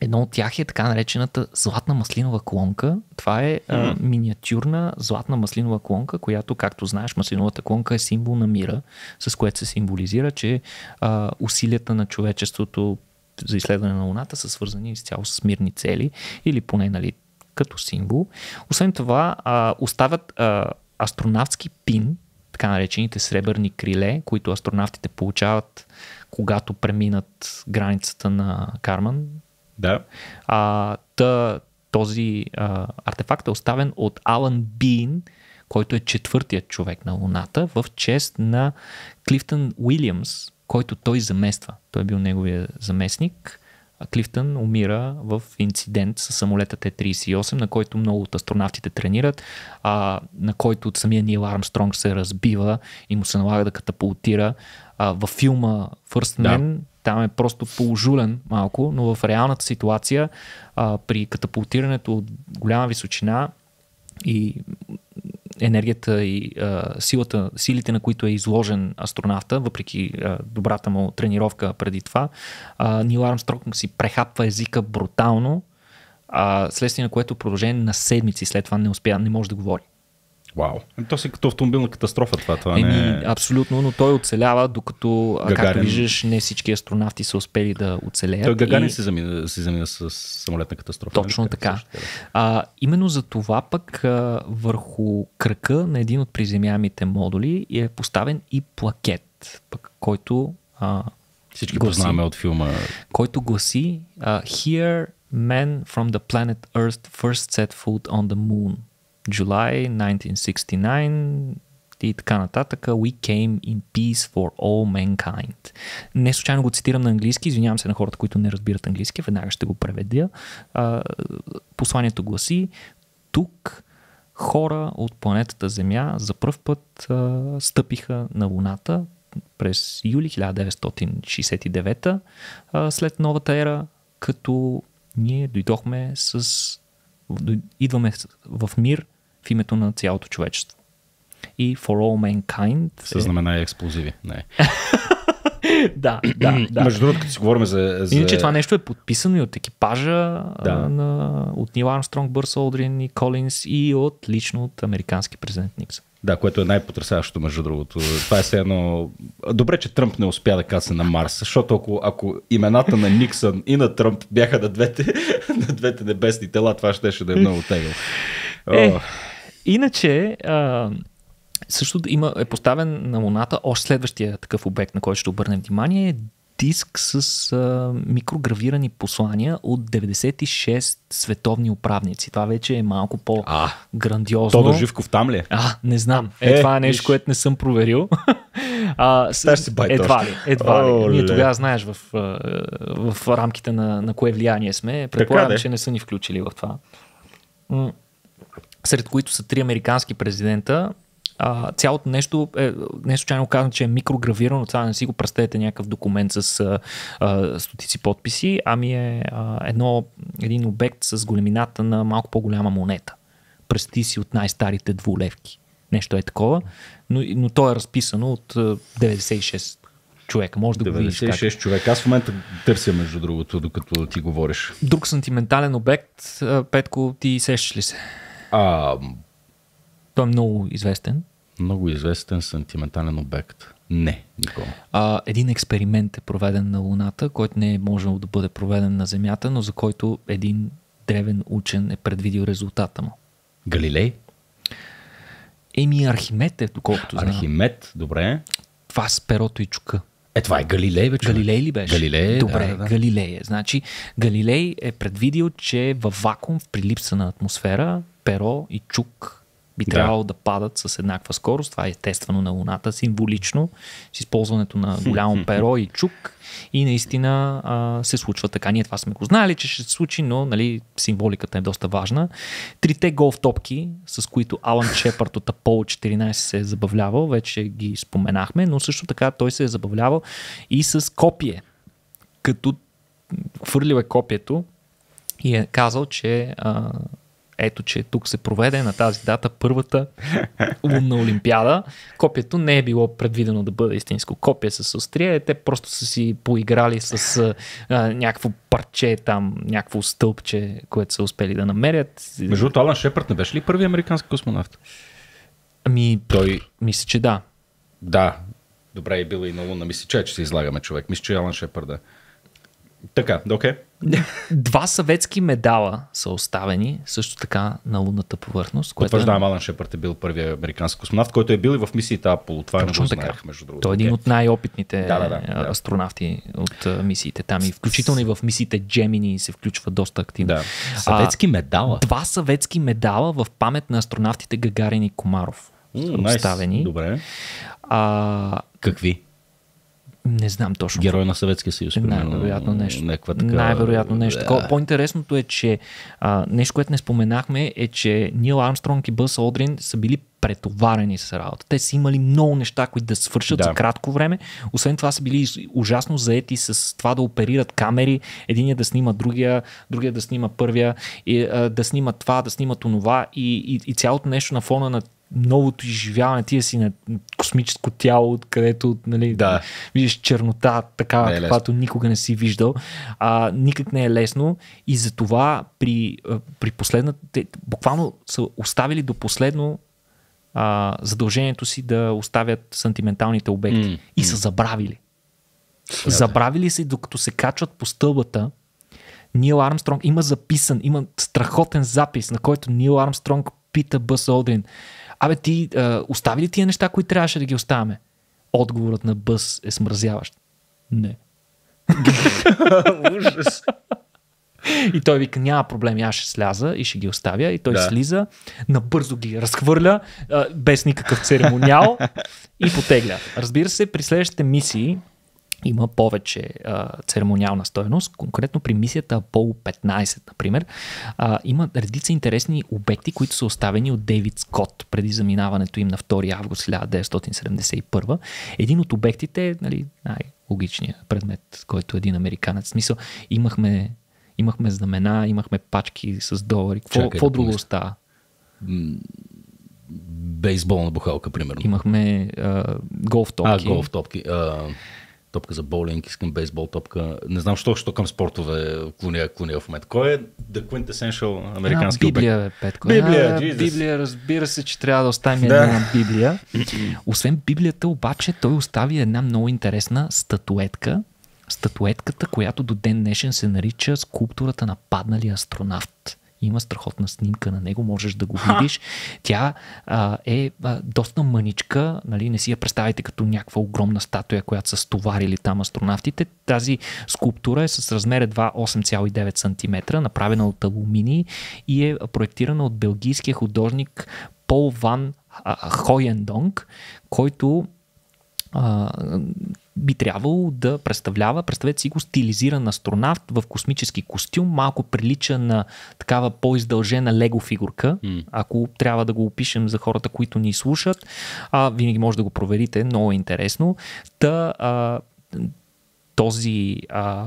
S2: Едно от тях е така наречената златна маслинова клонка. Това е а, миниатюрна златна маслинова клонка, която, както знаеш, маслиновата клонка е символ на мира, с което се символизира, че а, усилията на човечеството за изследване на Луната са свързани изцяло с мирни цели или поне нали, като символ. Освен това, а, оставят а, астронавтски пин, така наречените сребърни криле, които астронавтите получават когато преминат границата на Карман, да. А, та, този а, артефакт е оставен от Алан Бин, който е четвъртият човек на Луната, в чест на Клифтън Уилямс, който той замества. Той е бил неговия заместник. А Клифтън умира в инцидент с самолета Т-38, на който много от астронавтите тренират, а, на който от самия Нил Армстронг се разбива и му се налага да катапултира а, във филма First Man, да. там е просто положулен малко, но в реалната ситуация а, при катапултирането от голяма височина и енергията и а, силата, силите, на които е изложен астронавта, въпреки а, добрата му тренировка преди това, а, Нил Армстронг си прехапва езика брутално, а, следствие на което продължение на седмици след това не успя, не може да говори.
S1: Вау. То си като автомобилна катастрофа това. това Еми, не... Е- абсолютно, но той оцелява, докато, Гагарин... както виждаш,
S2: не всички астронавти са успели да оцелеят. Той Гагарин и... си, замина, си замина с самолетна катастрофа. Нали? Точно не, така. А, именно за това пък а, върху кръка на един от приземямите модули е поставен и плакет, пък, който а, всички гласи, познаваме от филма. Който гласи uh, Here men from the planet Earth first set foot on the moon. July 1969 и така нататък. We came in peace for all mankind. Не случайно го цитирам на английски, извинявам се на хората, които не разбират английски, веднага ще го преведя. посланието гласи тук хора от планетата Земя за първ път стъпиха на Луната през юли 1969 след новата ера, като ние дойдохме с идваме в мир в името на цялото човечество. И For All Mankind. Със е- знамена и
S1: експлозиви. Не. да, да, да. Между другото, като си говорим за, за... Иначе това
S2: нещо е подписано и от екипажа да. на, от Нил Армстронг, Бърс Олдрин и Колинс и от лично от
S1: американски президент Никсън. Да, което е най-потрясаващото, между другото. Това е все едно. Добре, че Тръмп не успя да каца на Марс, защото ако, ако имената на Никсън и на Тръмп бяха на двете, на двете небесни тела, това щеше да е много тегло. Е,
S2: иначе, а, също има, е поставен на Луната още следващия такъв обект, на който ще обърнем внимание, е диск с а, микрогравирани послания от 96 световни управници. Това вече е малко по-грандиозно. Тодор Живков там ли е? А, не знам. Е, е това е нещо, което не съм проверил. а, с, си бай едва ли, едва ли. О, Ние тогава знаеш в, в рамките на, на кое влияние сме. Предполагам, че не са ни включили в това сред които са три американски президента. А, цялото нещо е, не случайно казвам, че е микрогравирано, това не си го представете някакъв документ с а, стотици подписи, ами е а, едно, един обект с големината на малко по-голяма монета. Прести си от най-старите двулевки. Нещо е такова, но, но то е разписано от 96 човека. Може да 96 го видиш. 96 как. Е.
S1: човека. Аз в момента търся, между другото, докато ти говориш.
S2: Друг сантиментален обект. Петко, ти сещаш ли се? А... Той е много известен. Много известен сантиментален обект. Не, никога. А, един експеримент е проведен на Луната, който не е можел да бъде проведен на Земята, но за който един древен учен е предвидил резултата му.
S1: Галилей? Еми Архимед е, доколкото знам. Архимед, добре. Това с перото и чука. Е, това е Галилей вече. Нали? Галилей ли беше? Галилей, Добре, да, да, да. Галилей е. Значи, Галилей
S2: е предвидил, че във вакуум, при липса на атмосфера, перо и чук би да. трябвало да падат с еднаква скорост. Това е естествено на Луната, символично, с използването на голямо перо и чук. И наистина а, се случва така. Ние това сме го знали, че ще се случи, но нали, символиката е доста важна. Трите голф топки, с които Алан Шепард от Apollo 14 се е забавлявал, вече ги споменахме, но също така той се е забавлявал и с копие. Като хвърлил е копието и е казал, че а, ето че тук се проведе на тази дата първата лунна олимпиада. Копието не е било предвидено да бъде истинско копие с Острия. Е. те просто са си поиграли с а, някакво парче там, някакво стълбче, което са успели да намерят. Между другото, Алан Шепард не беше ли първи американски космонавт?
S1: Ами, той... мисля, че да. Да, добре е било и на Луна. Мисля, че, е, че се излагаме човек. Мисля, че Алан Шепарда. Е така, окей. Okay. Два
S2: съветски медала са оставени също така на лунната повърхност. Което Потвърждавам, е... Алан
S1: Шепард е бил първият американски
S2: космонавт, който е бил и в мисиите Аполо. Това е Точно не го знаех, между другото. Той е един от най-опитните да, да, да, астронавти от мисиите там. И включително и в мисиите Джемини се включва доста активно. Да. Съветски медала? А, два съветски медала в памет на астронавтите Гагарин и Комаров. Mm, оставени. Nice. Добре. А,
S1: Какви? Не знам точно. Герой на Съветския съюз. Най-вероятно нещо. така... Най-вероятно
S2: нещо. Yeah. По-интересното е, че а, нещо, което не споменахме, е, че Нил Армстронг и Бъс Одрин са били претоварени с работа. Те са имали много неща, които да свършат yeah. за кратко време. Освен това са били ужасно заети с това да оперират камери. Единия да снима другия, другия да снима първия, и, а, да снима това, да снимат онова и, и, и цялото нещо на фона на новото изживяване, тия си на космическо тяло, откъдето нали, да. виждаш чернота, такава, е каквато никога не си виждал. А, никак не е лесно и затова при, при последната, те, буквално са оставили до последно а, задължението си да оставят сантименталните обекти mm. и са забравили. Свята. Забравили се, докато се качват по стълбата, Нил Армстронг има записан, има страхотен запис, на който Нил Армстронг пита Бъс Олдрин. Абе, ти а, остави ли тия неща, които трябваше да ги оставяме? Отговорът на Бъс е смързяващ. Не. Ужас. И той вика, няма проблем, аз ще сляза и ще ги оставя. И той да. слиза, набързо ги разхвърля, без никакъв церемониал и потегля. Разбира се, при следващите мисии има повече а, церемониална стоеност. Конкретно при мисията Apollo 15, например, а, има редица интересни обекти, които са оставени от Дейвид Скот преди заминаването им на 2 август 1971. Един от обектите е нали, най-логичният предмет, който е един американец. В смисъл, имахме, имахме знамена, имахме пачки с долари. Какво, какво да друго остава?
S1: Бейсболна бухалка, примерно.
S2: Имахме
S1: а, голф топки. А, голф топки. А топка за боулинг, искам бейсбол топка. Не знам, що, що към спортове клоня, клоня в момент. Кой е The Quintessential американски обект? Библия, е, обек? Петко. Библия, а, Библия, разбира се, че трябва да оставим да. една
S2: Библия. Освен Библията, обаче, той остави една много интересна статуетка. Статуетката, която до ден днешен се нарича скулптурата на падналия астронавт. Има страхотна снимка на него, можеш да го видиш. Тя а, е а, доста мъничка, нали? не си я представите като някаква огромна статуя, която са стоварили там астронавтите. Тази скулптура е с размер едва 8,9 см, направена от алумини и е проектирана от белгийския художник Пол Ван Хойендонг, който а, би трябвало да представлява, представете си го, стилизиран астронавт в космически костюм, малко прилича на такава по-издължена лего фигурка, mm. ако трябва да го опишем за хората, които ни слушат. А, винаги може да го проверите, много е интересно. Та, а, този, а,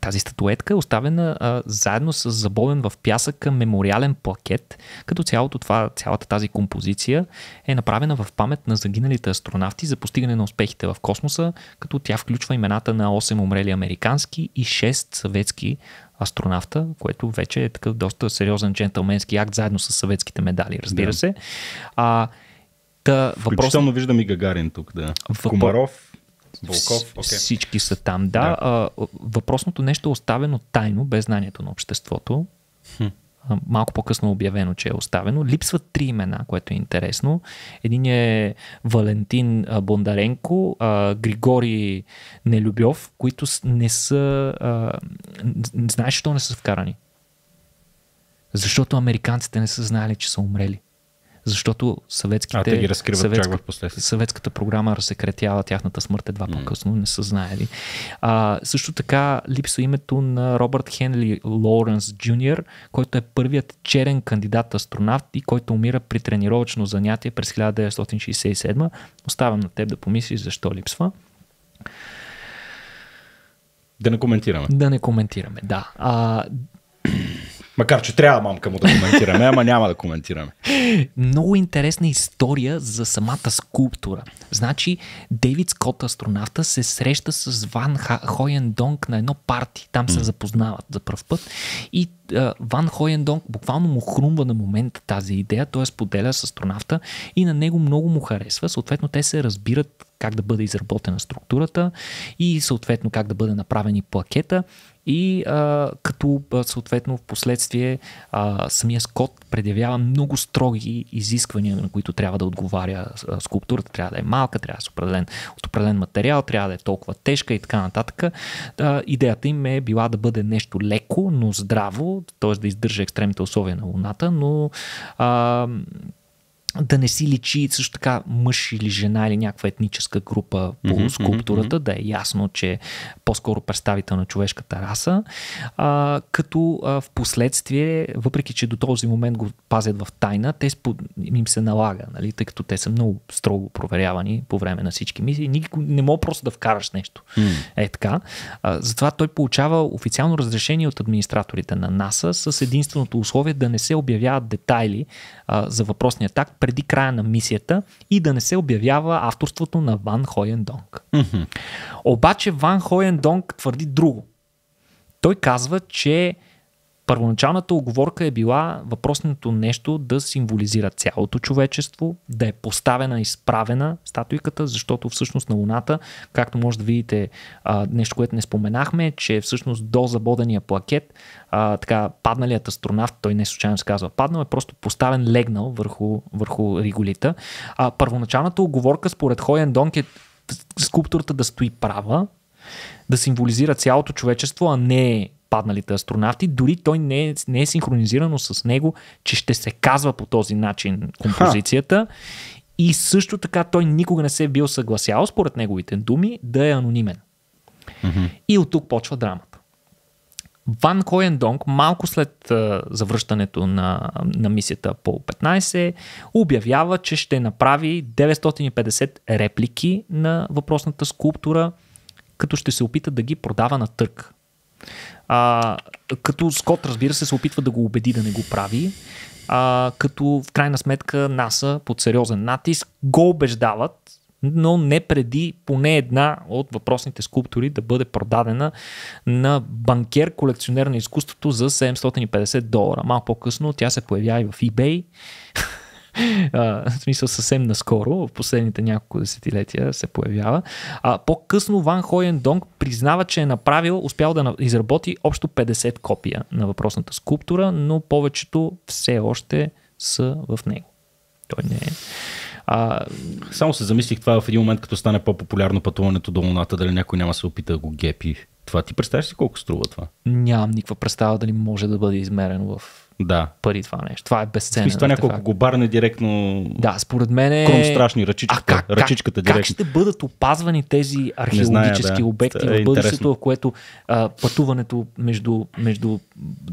S2: тази статуетка е оставена а, заедно с заболен в пясъка мемориален плакет, като цялото това, цялата тази композиция е направена в памет на загиналите астронавти за постигане на успехите в космоса, като тя включва имената на 8 умрели американски и 6 съветски астронавта, което вече е такъв доста сериозен джентълменски акт, заедно с съветските медали, разбира да. се. А, Та, Включително
S1: виждам и Гагарин тук, да. Въпро... Комаров, Булков, okay. всички
S2: са там. Да, да. А, въпросното нещо е оставено тайно, без знанието на обществото. Хм. малко по-късно е обявено, че е оставено. Липсват три имена, което е интересно. Един е Валентин Бондаренко, Григорий Нелюбьов, които не са... знаеш, защо не са вкарани? Защото американците не са знали, че са умрели защото съветските, а, съветск... съветската програма разсекретява тяхната смърт едва mm. по-късно, не са знаели. А, също така липсва името на Робърт Хенли Лоуренс Джуниор, който е първият черен кандидат астронавт и който умира при тренировъчно занятие през 1967. Оставям на теб да помислиш защо липсва.
S1: Да не коментираме.
S2: Да не коментираме, да.
S1: А, Макар, че трябва мамка му да коментираме, ама няма да коментираме.
S2: Много интересна история за самата скулптура. Значи, Дейвид Скот, астронавта, се среща с Ван Хоендонг на едно парти. Там се запознават за първ път. И Ван Хоендонг буквално му хрумва на момента тази идея, той споделя с астронавта и на него много му харесва. Съответно, те се разбират как да бъде изработена структурата и съответно как да бъде направени плакета и а, като а, съответно в последствие а, самия Скот предявява много строги изисквания, на които трябва да отговаря скулптурата. Трябва да е малка, трябва да е определен, от определен материал, трябва да е толкова тежка и така нататък. А, идеята им е била да бъде нещо леко, но здраво, т.е. да издържа екстремните условия на Луната, но а, да не си личи също така мъж или жена или някаква етническа група по mm-hmm, скулптурата, mm-hmm. да е ясно, че е по-скоро представител на човешката раса, а, като а, в последствие, въпреки че до този момент го пазят в тайна, те спод... им се налага, нали, тъй като те са много строго проверявани по време на всички мисии. Никой не мога просто да вкараш нещо. Mm. Е така. А, затова той получава официално разрешение от администраторите на НАСА с единственото условие да не се обявяват детайли а, за въпросния так преди края на мисията и да не се обявява авторството на Ван Хоендонг. Донг. Обаче Ван Хоендонг твърди друго. Той казва, че Първоначалната оговорка е била въпросното нещо да символизира цялото човечество, да е поставена, и изправена статуйката, защото всъщност на Луната, както може да видите нещо, което не споменахме, че е всъщност до забодения плакет, така падналият астронавт, той не случайно се казва паднал, е просто поставен легнал върху, върху Риголита. А, първоначалната оговорка според Хоен Донк е скулптурата да стои права, да символизира цялото човечество, а не падналите астронавти. Дори той не е, не е синхронизирано с него, че ще се казва по този начин композицията. Ха. И също така той никога не се е бил съгласял, според неговите думи, да е анонимен. Mm-hmm. И от тук почва драмата. Ван Коендонг, Донг, малко след а, завръщането на, на мисията по 15, обявява, че ще направи 950 реплики на въпросната скулптура, като ще се опита да ги продава на търг. А, като Скот, разбира се, се опитва да го убеди да не го прави, а, като в крайна сметка НАСА под сериозен натиск го убеждават, но не преди поне една от въпросните скулптури да бъде продадена на банкер, колекционер на изкуството за 750 долара. Малко по-късно тя се появява и в eBay а, в смисъл съвсем наскоро, в последните няколко десетилетия се появява. А, по-късно Ван Хоен Донг признава, че е направил, успял да изработи общо 50 копия на въпросната скулптура, но повечето все още са в него.
S1: Той не е. А... Само се замислих това в един момент, като стане по-популярно пътуването до Луната, дали някой няма се опита да го гепи. Това ти представяш си колко струва това? Нямам никаква представа
S2: дали може да бъде измерено в да. пари това нещо. Това е безценно. Смисъл, е нали, няколко го барне директно. Да, според мен е. Кром страшни ръчичката, а как, ръчичката директно. Как ще бъдат опазвани тези археологически знаю, да. обекти е в бъдещето, в което а, пътуването между, между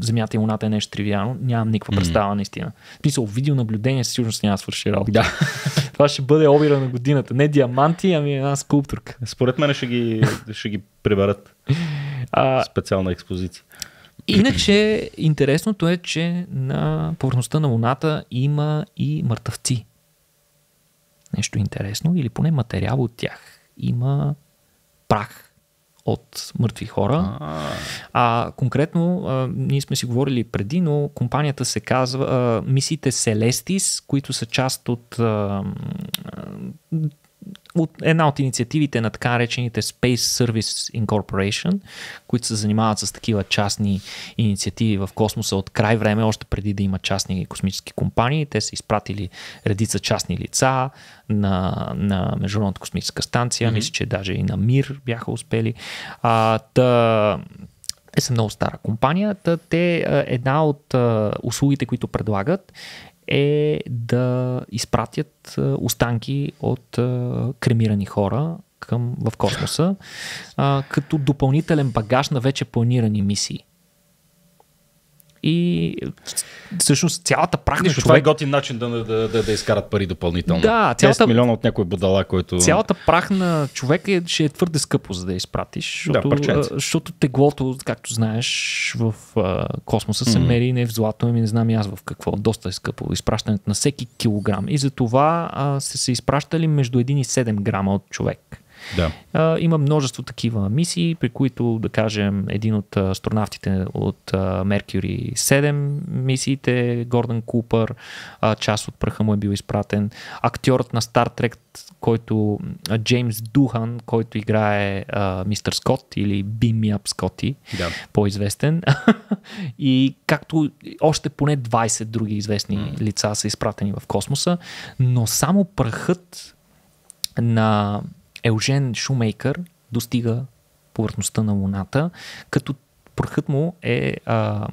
S2: Земята и Луната е нещо тривиално? Нямам никаква представа, mm-hmm. наистина. Смисъл, видеонаблюдение със сигурност няма
S1: свърши работа. Да. това ще бъде обира на годината. Не диаманти, ами една скулптурка. Според мен ще ги, ще ги приберат. А, специална експозиция.
S2: Иначе, интересното е, че на повърхността на Луната има и мъртъвци. Нещо интересно, или поне материал от тях. Има прах от мъртви хора. А конкретно, а, ние сме си говорили преди, но компанията се казва а, мисиите Селестис, които са част от а, от една от инициативите на така речените Space Service Incorporation, които се занимават с такива частни инициативи в космоса от край време, още преди да има частни космически компании. Те са изпратили редица частни лица на, на Международната космическа станция, mm-hmm. мисля, че даже и на МИР бяха успели. А, та, е са много стара компания. Та, те, е, една от а, е, услугите, които предлагат, е да изпратят е, останки от е, кремирани хора към, в космоса, а, като допълнителен багаж на вече планирани мисии и всъщност цялата практика. човек... Това е
S1: готин начин да, да, да, да изкарат пари допълнително. Да, цялата... 10 милиона от някой бодала, който. Цялата прах на човека е, ще е твърде скъпо, за да я изпратиш. Защото, да,
S2: защото теглото, както знаеш, в а, космоса се mm-hmm. мери не в злато, ами не знам и аз в какво. Доста е скъпо изпращането на всеки килограм. И за това са се изпращали между 1 и 7 грама от човек. Да. А, има множество такива мисии, при които, да кажем, един от астронавтите от Меркюри 7 мисиите, Гордън Купър, а, част от пръха му е бил изпратен. Актьорът на Стар Трек, който Джеймс Духан, който играе а, мистер Скот или Beam Up Скотти, да. по-известен. и както още поне 20 други известни mm. лица са изпратени в космоса, но само прахът на Елжен Шумейкър достига повърхността на Луната, като прахът му е а,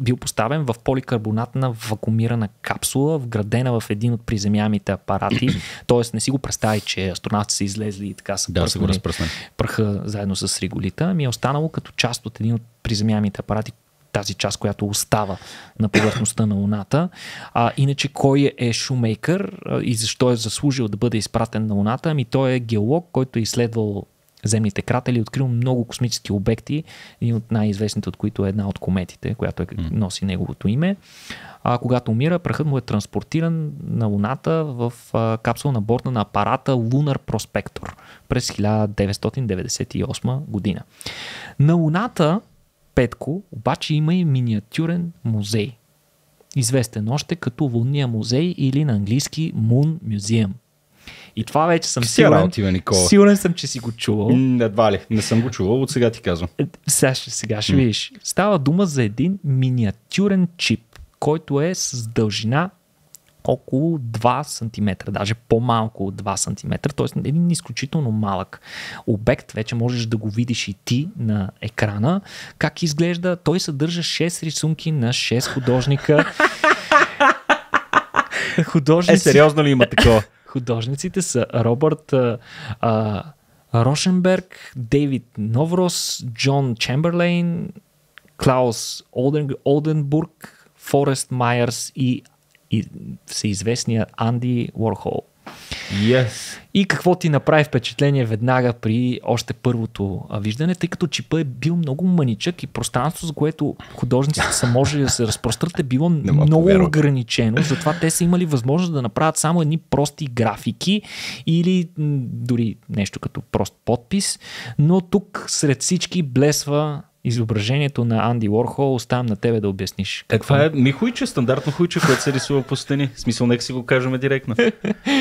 S2: бил поставен в поликарбонатна вакуумирана капсула, вградена в един от приземяемите апарати. Тоест не си го представи, че астронавтите са излезли и така са да, пръхнали, пръха заедно с риголита. ми е останало като част от един от приземяемите апарати, тази част, която остава на повърхността на Луната. А, иначе кой е Шумейкър и защо е заслужил да бъде изпратен на Луната? Ами той е геолог, който е изследвал земните кратери, е открил много космически обекти, един от най-известните от които е една от кометите, която е, носи неговото име. А, когато умира, прахът му е транспортиран на Луната в а, капсула на борта на апарата Lunar Prospector през 1998 година. На Луната Петко, обаче има и миниатюрен музей. Известен още като Лунния музей или на английски Moon Museum.
S1: И това вече съм сигурен. Работи, Никола. Сигурен съм, че си го чувал. Едва ли, не съм го чувал, от сега ти казвам. Е, сега ще, сега ще видиш.
S2: Става дума за един миниатюрен чип, който е с дължина около 2 см, даже по-малко от 2 см, т.е. един изключително малък обект, вече можеш да го видиш и ти на екрана, как изглежда. Той съдържа 6 рисунки на 6 художника. Е, Художници... Е, сериозно ли има такова? Художниците са Робърт а, Рошенберг, Дейвид Новрос, Джон Чемберлейн, Клаус Олден, Олденбург, Форест Майерс и всеизвестния Анди Уорхол. Yes. И какво ти направи впечатление веднага при още първото виждане, тъй като чипа е бил много маничък и пространството, за което художниците са можели да се разпрострат, е било много повярвам. ограничено. Затова те са имали възможност да направят само едни прости графики или дори нещо като прост подпис. Но тук сред всички блесва изображението на
S1: Анди Уорхол, оставам на тебе да обясниш. Е, Каква това е ми хуйче, стандартно хуйче, което се рисува по стени. В смисъл, нека си го кажем директно.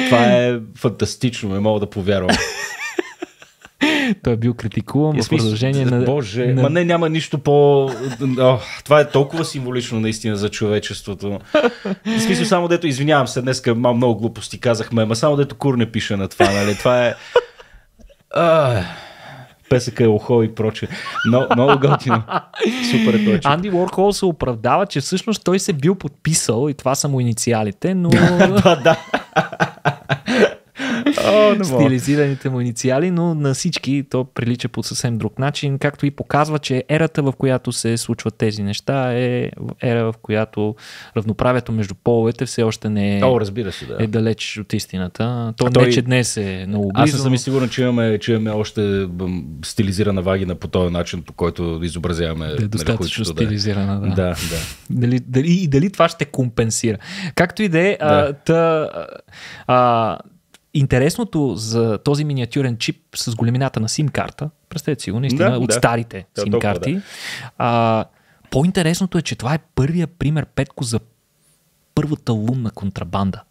S1: Това е фантастично, не мога да повярвам.
S2: Той е бил критикуван е, в продължение на... Боже, на... ма не,
S1: няма нищо по... О, това е толкова символично наистина за човечеството. В смисъл, само дето, извинявам се, днес много глупости казахме, ма само дето Кур не пише на това, нали? Това е... А песъка е ухо и проче. Но, много готино. Супер е точно.
S2: Анди Уорхол се оправдава, че всъщност той се бил подписал и това са му инициалите, но...
S1: да, да
S2: стилизираните му инициали, но на всички то прилича по съвсем друг начин, както и показва, че ерата, в която се случват тези неща, е ера, в която равноправието между половете все още не е, О, разбира се, да. е далеч от истината. То а не, той... че днес е много близо. Аз не
S1: съм сигурен, че имаме, че имаме още стилизирана вагина по този начин, по който изобразяваме. Да е нали, достатъчно нали, стилизирана, да. да, да.
S2: Дали, дали, и дали това ще компенсира. Както и да е, да. Интересното за този миниатюрен чип с големината на сим-карта, представете си го, наистина да, от да. старите сим-карти, да. по-интересното е, че това е първия пример, Петко, за първата лунна контрабанда.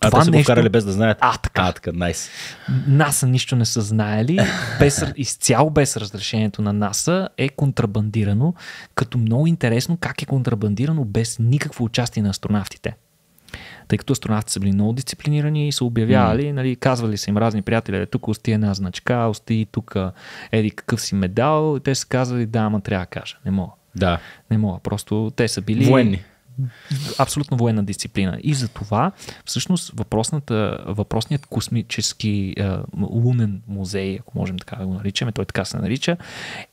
S1: Това а, това те са нещо... го карали без да знаят. А, така. А, така, найс.
S2: Nice. НАСА нищо не са знаели. Без, изцяло без разрешението на НАСА е контрабандирано, като много интересно как е контрабандирано без никакво участие на астронавтите тъй като астронавтите са били много дисциплинирани и са обявявали, mm. нали, казвали са им разни приятели, е, тук ости една значка, ости тук еди какъв си медал, и те са казвали, да, ама трябва да кажа, не мога. Да. Не мога, просто те са били... Военни абсолютно военна дисциплина. И за това, всъщност, въпросният космически е, лунен музей, ако можем така да го наричаме, той така се нарича,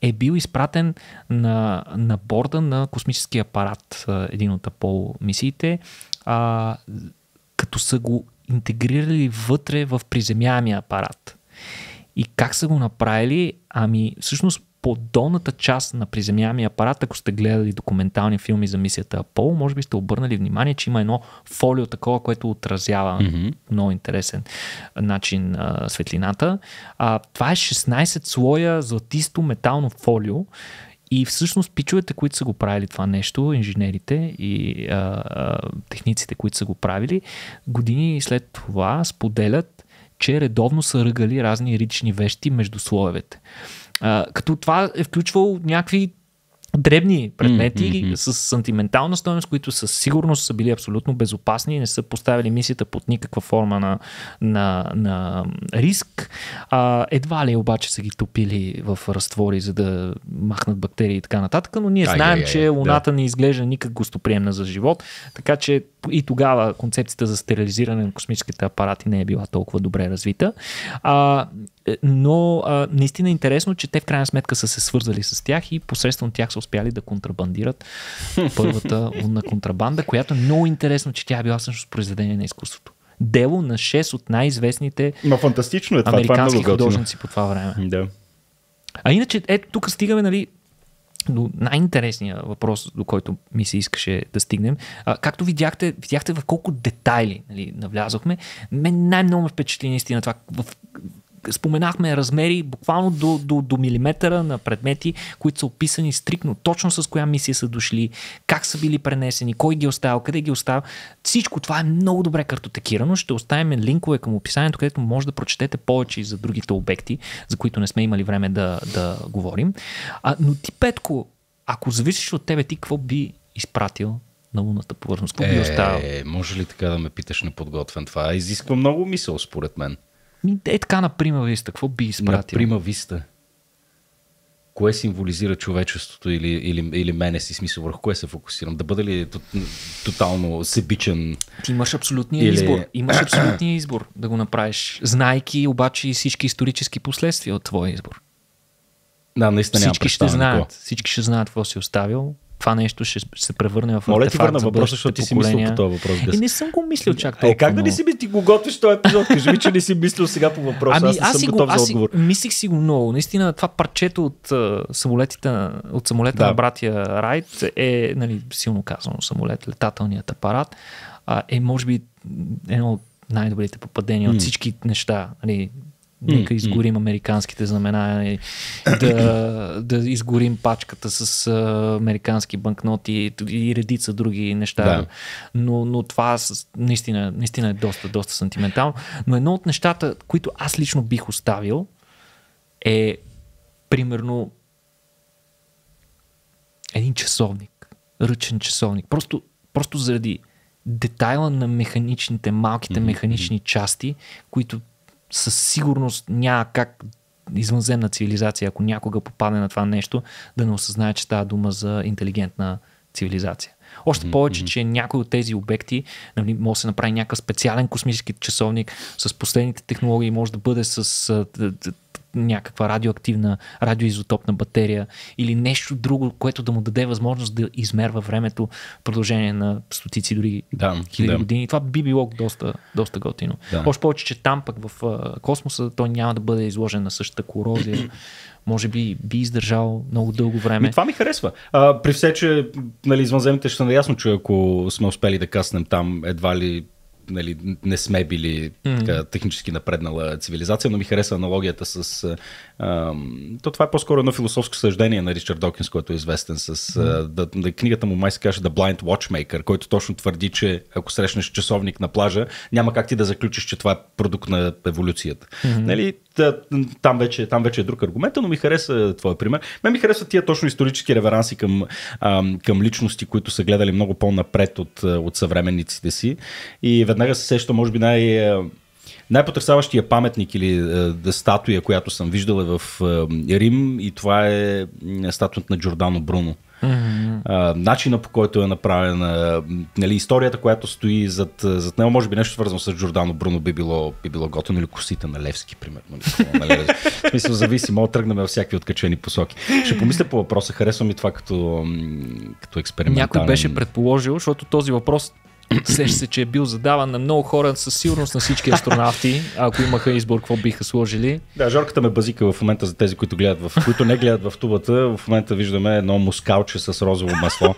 S2: е бил изпратен на, на борда на космически апарат, е, един от Аполо мисиите, а, като са го интегрирали вътре в приземяемия апарат. И как са го направили? Ами, всъщност, по долната част на приземяемия апарат, ако сте гледали документални филми за мисията Apollo, може би сте обърнали внимание, че има едно фолио такова, което отразява mm-hmm. много интересен начин а, светлината. А, това е 16 слоя златисто метално фолио, и всъщност пичовете, които са го правили това нещо, инженерите и а, а, техниците, които са го правили, години след това споделят, че редовно са ръгали разни рични вещи между слоевете. А, като това е включвало някакви дребни предмети mm-hmm. с сантиментална стоеност, които със сигурност са били абсолютно безопасни и не са поставили мисията под никаква форма на, на, на риск. А, едва ли обаче са ги топили в разтвори, за да махнат бактерии и така нататък, но ние знаем, ай, ай, ай, че Луната да. не изглежда никак гостоприемна за живот, така че и тогава концепцията за стерилизиране на космическите апарати не е била толкова добре развита. А, е, но а, наистина е интересно, че те в крайна сметка са се свързали с тях и посредством тях са успяли да контрабандират първата лунна контрабанда, която е много интересно, че тя е била всъщност произведение на изкуството дело на 6 от най-известните Но фантастично е това, американски това е художници по това време. Да. А иначе, ето тук стигаме нали, до най-интересния въпрос, до който ми се искаше да стигнем. А, както видяхте, видяхте в колко детайли нали, навлязохме. Мен най-много ме впечатли наистина това в споменахме размери буквално до, до, до милиметъра на предмети, които са описани стрикно, точно с коя мисия са дошли, как са били пренесени, кой ги е оставил, къде ги е оставил. Всичко това е много добре картотекирано. Ще оставим линкове към описанието, където може да прочетете повече за другите обекти, за които не сме имали време да, да говорим. А, но ти, Петко, ако зависиш от тебе, ти какво би изпратил на лунната повърхност? Какво е, би оставил? Е, може ли
S1: така да ме питаш неподготвен? Това изисква много мисъл, според мен. Ми, е така на Прима Виста. Какво би изпратил? На Прима Виста. Кое символизира човечеството или, или, или мене си смисъл? Върху кое се фокусирам? Да бъда ли тотално себичен? Ти имаш абсолютния или... избор. Имаш абсолютния
S2: избор да го направиш, знайки обаче всички исторически последствия от твоя избор. Да, наистина всички ще знаят. Всички ще знаят какво си оставил това нещо ще, се превърне в Моля ти върна въпроса, защото ти си мислил по този въпрос. Гъс. И е, не съм го мислил е, чак толкова. Е, как да не си ти го готвиш този епизод? Кажи ми, че не си мислил сега по въпроса. Ами, аз, аз съм си готов го, за отговор. Аз си, мислих си го много. Наистина това парчето от, самолетите, от самолета да. на братия Райт е, нали, силно казано, самолет, летателният апарат, е, може би, едно от най-добрите попадения mm. от всички неща. Нали, Нека изгорим американските знамена и да, да изгорим пачката с американски банкноти и редица други неща. Да. Но, но това наистина, наистина е доста, доста сантиментално. Но едно от нещата, които аз лично бих оставил е примерно един часовник, ръчен часовник. Просто, просто заради детайла на механичните, малките механични части, които със сигурност няма как извънземна цивилизация, ако някога попадне на това нещо, да не осъзнае, че става дума за интелигентна цивилизация. Още повече, че някои от тези обекти нали, може да се направи някакъв специален космически часовник с последните технологии, може да бъде с някаква радиоактивна, радиоизотопна батерия или нещо друго, което да му даде възможност да измерва времето в продължение на стотици, дори да, хиляди да. години. Това би било доста, доста готино. Да. Още повече, че там пък в космоса той няма да бъде изложен на същата корозия може би би издържал много дълго време. Ми, това
S1: ми харесва. А, при все, че нали, извънземните ще са наясно, че ако сме успели да каснем там, едва ли нали, не сме били така, технически напреднала цивилизация, но ми хареса аналогията с... А, то това е по-скоро едно философско съждение на Ричард Докинс, който е известен с... А, Да, да, книгата му май се каже The Blind Watchmaker, който точно твърди, че ако срещнеш часовник на плажа, няма как ти да заключиш, че това е продукт на еволюцията. Mm-hmm. Нали, там вече, там вече е друг аргумент, но ми хареса твой пример. Мен ми харесват тия точно исторически реверанси към, към личности, които са гледали много по-напред от, е, от съвременниците си. И веднага се сеща, може би най- е, най потресаващия паметник или е, е, статуя, която съм виждал е в е, Рим и това е статуята на Джордано Бруно.
S2: Mm-hmm.
S1: начина по който е направена, нали, историята, която стои зад, зад него, може би нещо свързано с Джордано Бруно би било, би било готино или косите на Левски, примерно. Нали, нали в смисъл, зависи, мога да тръгнем във всякакви откачени посоки. Ще помисля по въпроса, харесва ми това като, като експеримент. Някой беше предположил, защото този въпрос Сеща се, че е бил задаван на много хора, със сигурност на всички астронавти, ако имаха избор, какво биха сложили. Да, Жорката ме базика в момента за тези, които, гледат в, които не гледат в тубата. В момента виждаме едно мускалче с розово масло,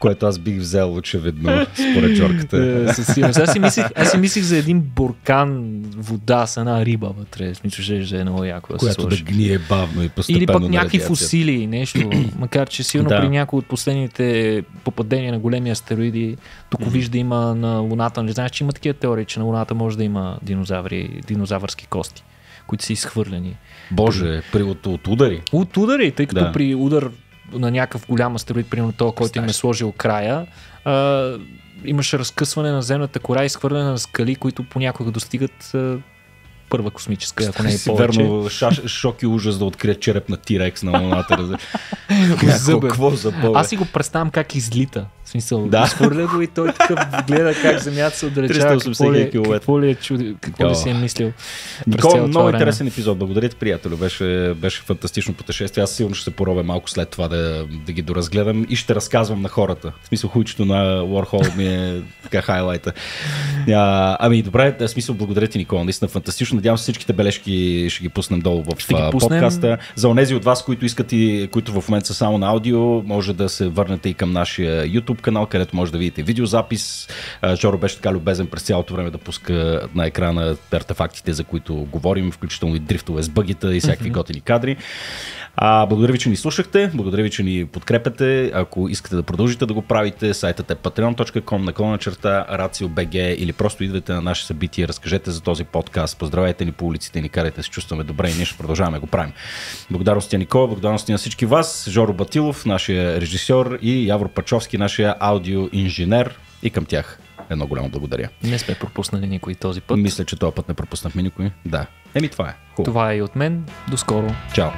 S1: което аз бих взел очевидно, според Жорката. Е, със сигурност. Аз си, мислих, аз си
S2: мислих за един буркан вода с една риба вътре. Смисъл, че е много яко да се Която сложи. да гние бавно и постепенно Или пък някакви фусили, нещо. Макар, че сигурно да. при някои от последните попадения на големи астероиди, тук вижда има има на Луната, не знаеш, че има такива теории, че на Луната може да има динозаври, динозавърски кости, които са изхвърлени.
S1: Боже, при, от, от удари?
S2: От удари, тъй като да. при удар на някакъв голям астероид, примерно този, който им е сложил края, а, имаше разкъсване на земната кора и изхвърляне на скали, които понякога достигат а, първа космическа, ако не е повече. Верно,
S1: шаш, шок и ужас да открият череп на Тирекс на Луната. Какво за повече? Аз си го представям как излита. В смисъл, да. изхвърля
S2: го и той тук гледа как земята се отдалечава. Какво, ли, какво ли е, е
S1: чуди, какво ли си е мислил. Никол, много интересен епизод. Благодаря ти, приятелю. Беше, беше фантастично пътешествие. Аз сигурно ще се поробя малко след това да, да ги доразгледам и ще разказвам на хората. В смисъл, хуйчето на Warhol ми е така хайлайта. А, ами, добре, в смисъл, благодаря ти, Никол. Наистина фантастично. Надявам се всичките бележки ще ги пуснем долу в пуснем... подкаста. За онези от вас, които искат и които в момента са само на аудио, може да се върнете и към нашия YouTube YouTube канал, където може да видите видеозапис. Жоро беше така любезен през цялото време да пуска на екрана артефактите, за които говорим, включително и дрифтове с бъгита и всякакви mm-hmm. готини кадри. А, благодаря ви, че ни слушахте, благодаря ви, че ни подкрепяте. Ако искате да продължите да го правите, сайтът е patreon.com наклона черта RACIO.BG или просто идвайте на наши събития, разкажете за този подкаст, поздравяйте ни по улиците, ни карайте, се чувстваме добре и ние ще продължаваме да го правим. Благодарности на Никола, благодарности на всички вас, Жоро Батилов, нашия режисьор и Явор Пачовски, нашия аудиоинженер. и към тях едно голямо благодаря. Не сме пропуснали никой този път. Мисля, че този път не пропуснахме никой. Да.
S2: Еми това е. Хубаво. Това е и от мен. До скоро.
S1: Чао.